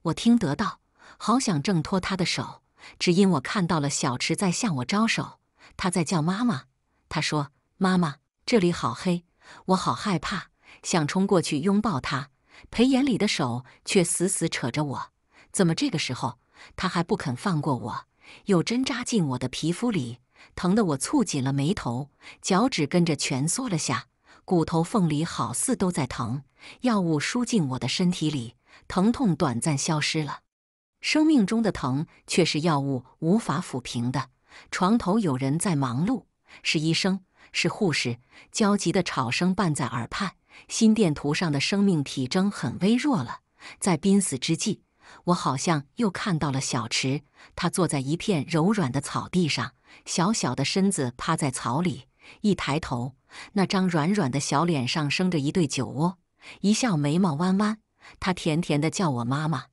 我听得到，好想挣脱他的手，只因我看到了小池在向我招手，他在叫妈妈。他说：“妈妈，这里好黑，我好害怕，想冲过去拥抱他。”裴眼里的手却死死扯着我，怎么这个时候他还不肯放过我？有针扎进我的皮肤里，疼得我蹙紧了眉头，脚趾跟着蜷缩了下，骨头缝里好似都在疼。药物输进我的身体里。疼痛短暂消失了，生命中的疼却是药物无法抚平的。床头有人在忙碌，是医生，是护士。焦急的吵声伴在耳畔，心电图上的生命体征很微弱了。在濒死之际，我好像又看到了小池。他坐在一片柔软的草地上，小小的身子趴在草里，一抬头，那张软软的小脸上生着一对酒窝，一笑眉毛弯弯。他甜甜地叫我妈妈，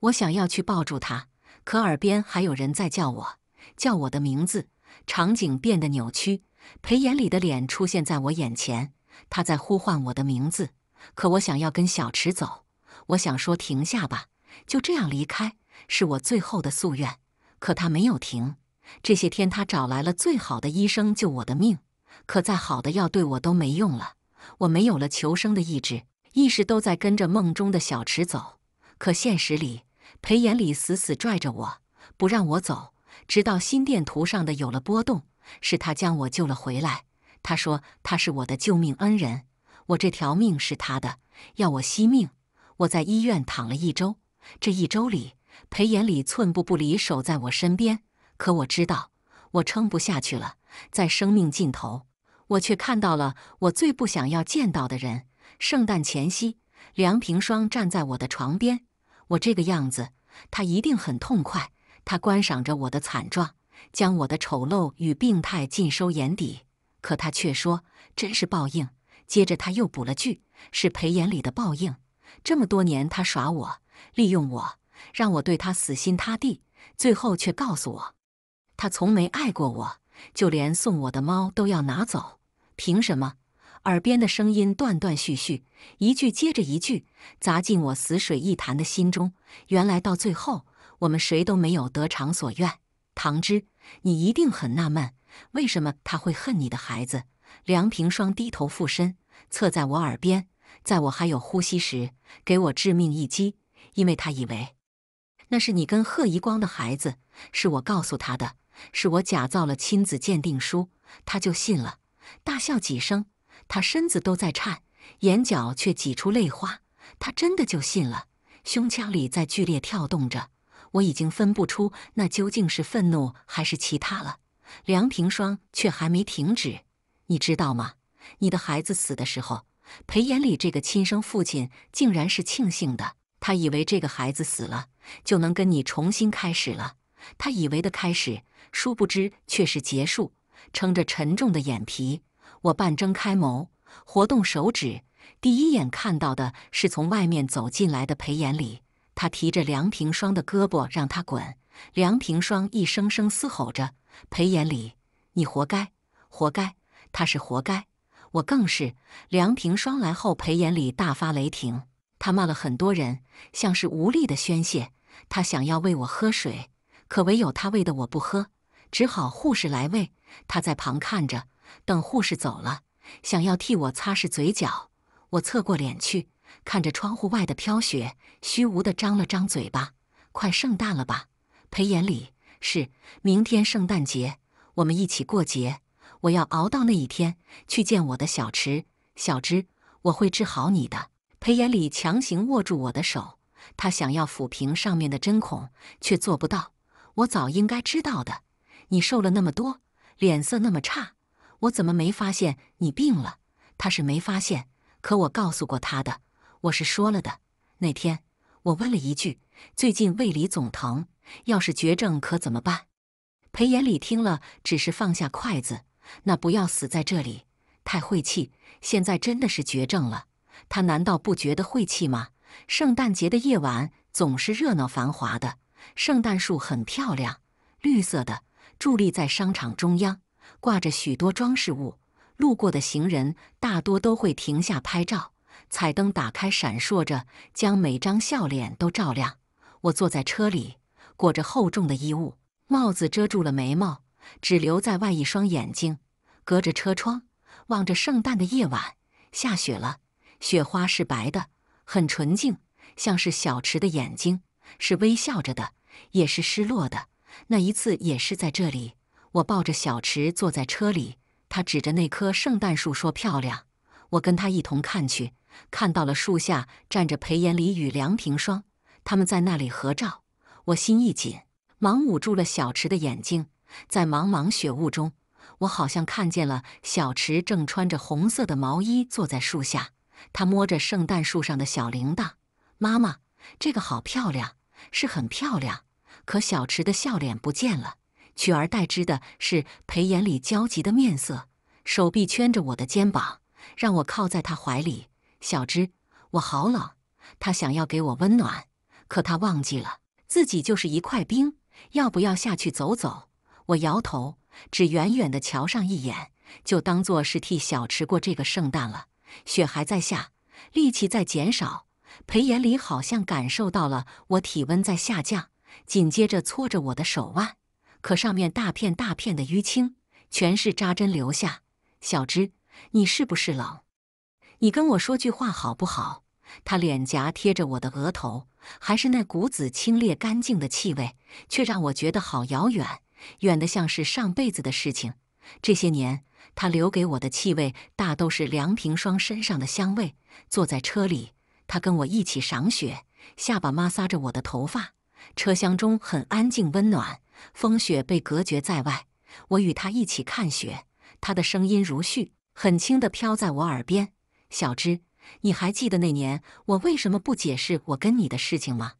我想要去抱住他，可耳边还有人在叫我，叫我的名字。场景变得扭曲，裴眼里的脸出现在我眼前，他在呼唤我的名字。可我想要跟小池走，我想说停下吧，就这样离开，是我最后的夙愿。可他没有停。这些天，他找来了最好的医生救我的命，可再好的药对我都没用了。我没有了求生的意志。意识都在跟着梦中的小池走，可现实里，裴眼里死死拽着我，不让我走，直到心电图上的有了波动，是他将我救了回来。他说他是我的救命恩人，我这条命是他的，要我惜命。我在医院躺了一周，这一周里，裴眼里寸步不离，守在我身边。可我知道，我撑不下去了，在生命尽头，我却看到了我最不想要见到的人。圣诞前夕，梁平双站在我的床边，我这个样子，他一定很痛快。他观赏着我的惨状，将我的丑陋与病态尽收眼底。可他却说：“真是报应。”接着他又补了句：“是裴眼里的报应。”这么多年，他耍我，利用我，让我对他死心塌地，最后却告诉我，他从没爱过我，就连送我的猫都要拿走，凭什么？耳边的声音断断续续，一句接着一句，砸进我死水一潭的心中。原来到最后，我们谁都没有得偿所愿。唐芝，你一定很纳闷，为什么他会恨你的孩子？梁平双低头附身，侧在我耳边，在我还有呼吸时，给我致命一击。因为他以为那是你跟贺一光的孩子，是我告诉他的，是我假造了亲子鉴定书，他就信了，大笑几声。他身子都在颤，眼角却挤出泪花。他真的就信了，胸腔里在剧烈跳动着。我已经分不出那究竟是愤怒还是其他了。梁平霜却还没停止。你知道吗？你的孩子死的时候，裴延礼这个亲生父亲竟然是庆幸的。他以为这个孩子死了，就能跟你重新开始了。他以为的开始，殊不知却是结束。撑着沉重的眼皮。我半睁开眸，活动手指，第一眼看到的是从外面走进来的裴延礼。他提着梁平双的胳膊，让他滚。梁平双一声声嘶吼着：“裴延礼，你活该，活该！他是活该，我更是。”梁平双来后，裴延礼大发雷霆，他骂了很多人，像是无力的宣泄。他想要喂我喝水，可唯有他喂的我不喝，只好护士来喂。他在旁看着。等护士走了，想要替我擦拭嘴角，我侧过脸去，看着窗户外的飘雪，虚无地张了张嘴巴。快圣诞了吧，裴眼礼是明天圣诞节，我们一起过节。我要熬到那一天去见我的小池小芝，我会治好你的。裴眼礼强行握住我的手，他想要抚平上面的针孔，却做不到。我早应该知道的，你瘦了那么多，脸色那么差。我怎么没发现你病了？他是没发现，可我告诉过他的，我是说了的。那天我问了一句：“最近胃里总疼，要是绝症可怎么办？”裴眼礼听了，只是放下筷子。那不要死在这里，太晦气！现在真的是绝症了，他难道不觉得晦气吗？圣诞节的夜晚总是热闹繁华的，圣诞树很漂亮，绿色的，伫立在商场中央。挂着许多装饰物，路过的行人大多都会停下拍照。彩灯打开，闪烁着，将每张笑脸都照亮。我坐在车里，裹着厚重的衣物，帽子遮住了眉毛，只留在外一双眼睛，隔着车窗望着圣诞的夜晚。下雪了，雪花是白的，很纯净，像是小池的眼睛，是微笑着的，也是失落的。那一次也是在这里。我抱着小池坐在车里，他指着那棵圣诞树说：“漂亮。”我跟他一同看去，看到了树下站着裴延礼与梁庭霜，他们在那里合照。我心一紧，忙捂住了小池的眼睛。在茫茫雪雾中，我好像看见了小池正穿着红色的毛衣坐在树下，他摸着圣诞树上的小铃铛：“妈妈，这个好漂亮，是很漂亮。”可小池的笑脸不见了。取而代之的是裴眼礼焦急的面色，手臂圈着我的肩膀，让我靠在他怀里。小芝，我好冷。他想要给我温暖，可他忘记了自己就是一块冰。要不要下去走走？我摇头，只远远的瞧上一眼，就当做是替小池过这个圣诞了。雪还在下，力气在减少。裴眼礼好像感受到了我体温在下降，紧接着搓着我的手腕。可上面大片大片的淤青，全是扎针留下。小芝，你是不是冷？你跟我说句话好不好？他脸颊贴着我的额头，还是那股子清冽干净的气味，却让我觉得好遥远，远的像是上辈子的事情。这些年，他留给我的气味，大都是梁平霜身上的香味。坐在车里，他跟我一起赏雪，下巴摩挲着我的头发，车厢中很安静温暖。风雪被隔绝在外，我与他一起看雪。他的声音如絮，很轻地飘在我耳边。小芝，你还记得那年我为什么不解释我跟你的事情吗？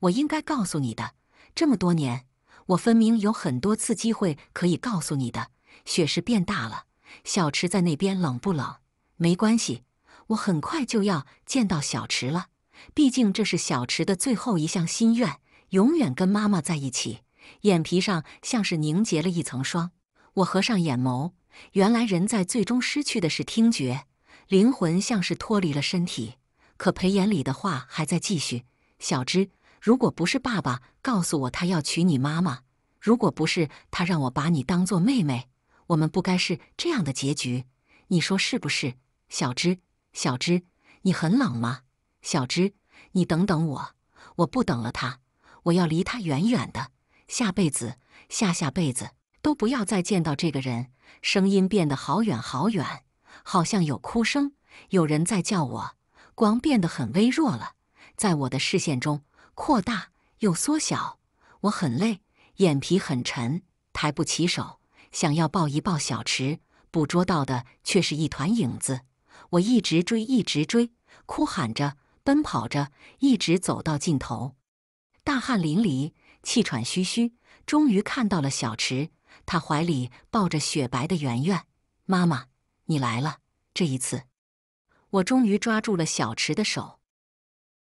我应该告诉你的。这么多年，我分明有很多次机会可以告诉你的。雪是变大了，小池在那边冷不冷？没关系，我很快就要见到小池了。毕竟这是小池的最后一项心愿，永远跟妈妈在一起。眼皮上像是凝结了一层霜，我合上眼眸。原来人在最终失去的是听觉，灵魂像是脱离了身体。可裴眼礼的话还在继续：“小芝，如果不是爸爸告诉我他要娶你妈妈，如果不是他让我把你当做妹妹，我们不该是这样的结局。你说是不是，小芝？小芝，你很冷吗？小芝，你等等我，我不等了他，我要离他远远的。”下辈子，下下辈子都不要再见到这个人。声音变得好远好远，好像有哭声，有人在叫我。光变得很微弱了，在我的视线中扩大又缩小。我很累，眼皮很沉，抬不起手，想要抱一抱小池，捕捉到的却是一团影子。我一直追，一直追，哭喊着，奔跑着，一直走到尽头，大汗淋漓。气喘吁吁，终于看到了小池，他怀里抱着雪白的圆圆。妈妈，你来了！这一次，我终于抓住了小池的手。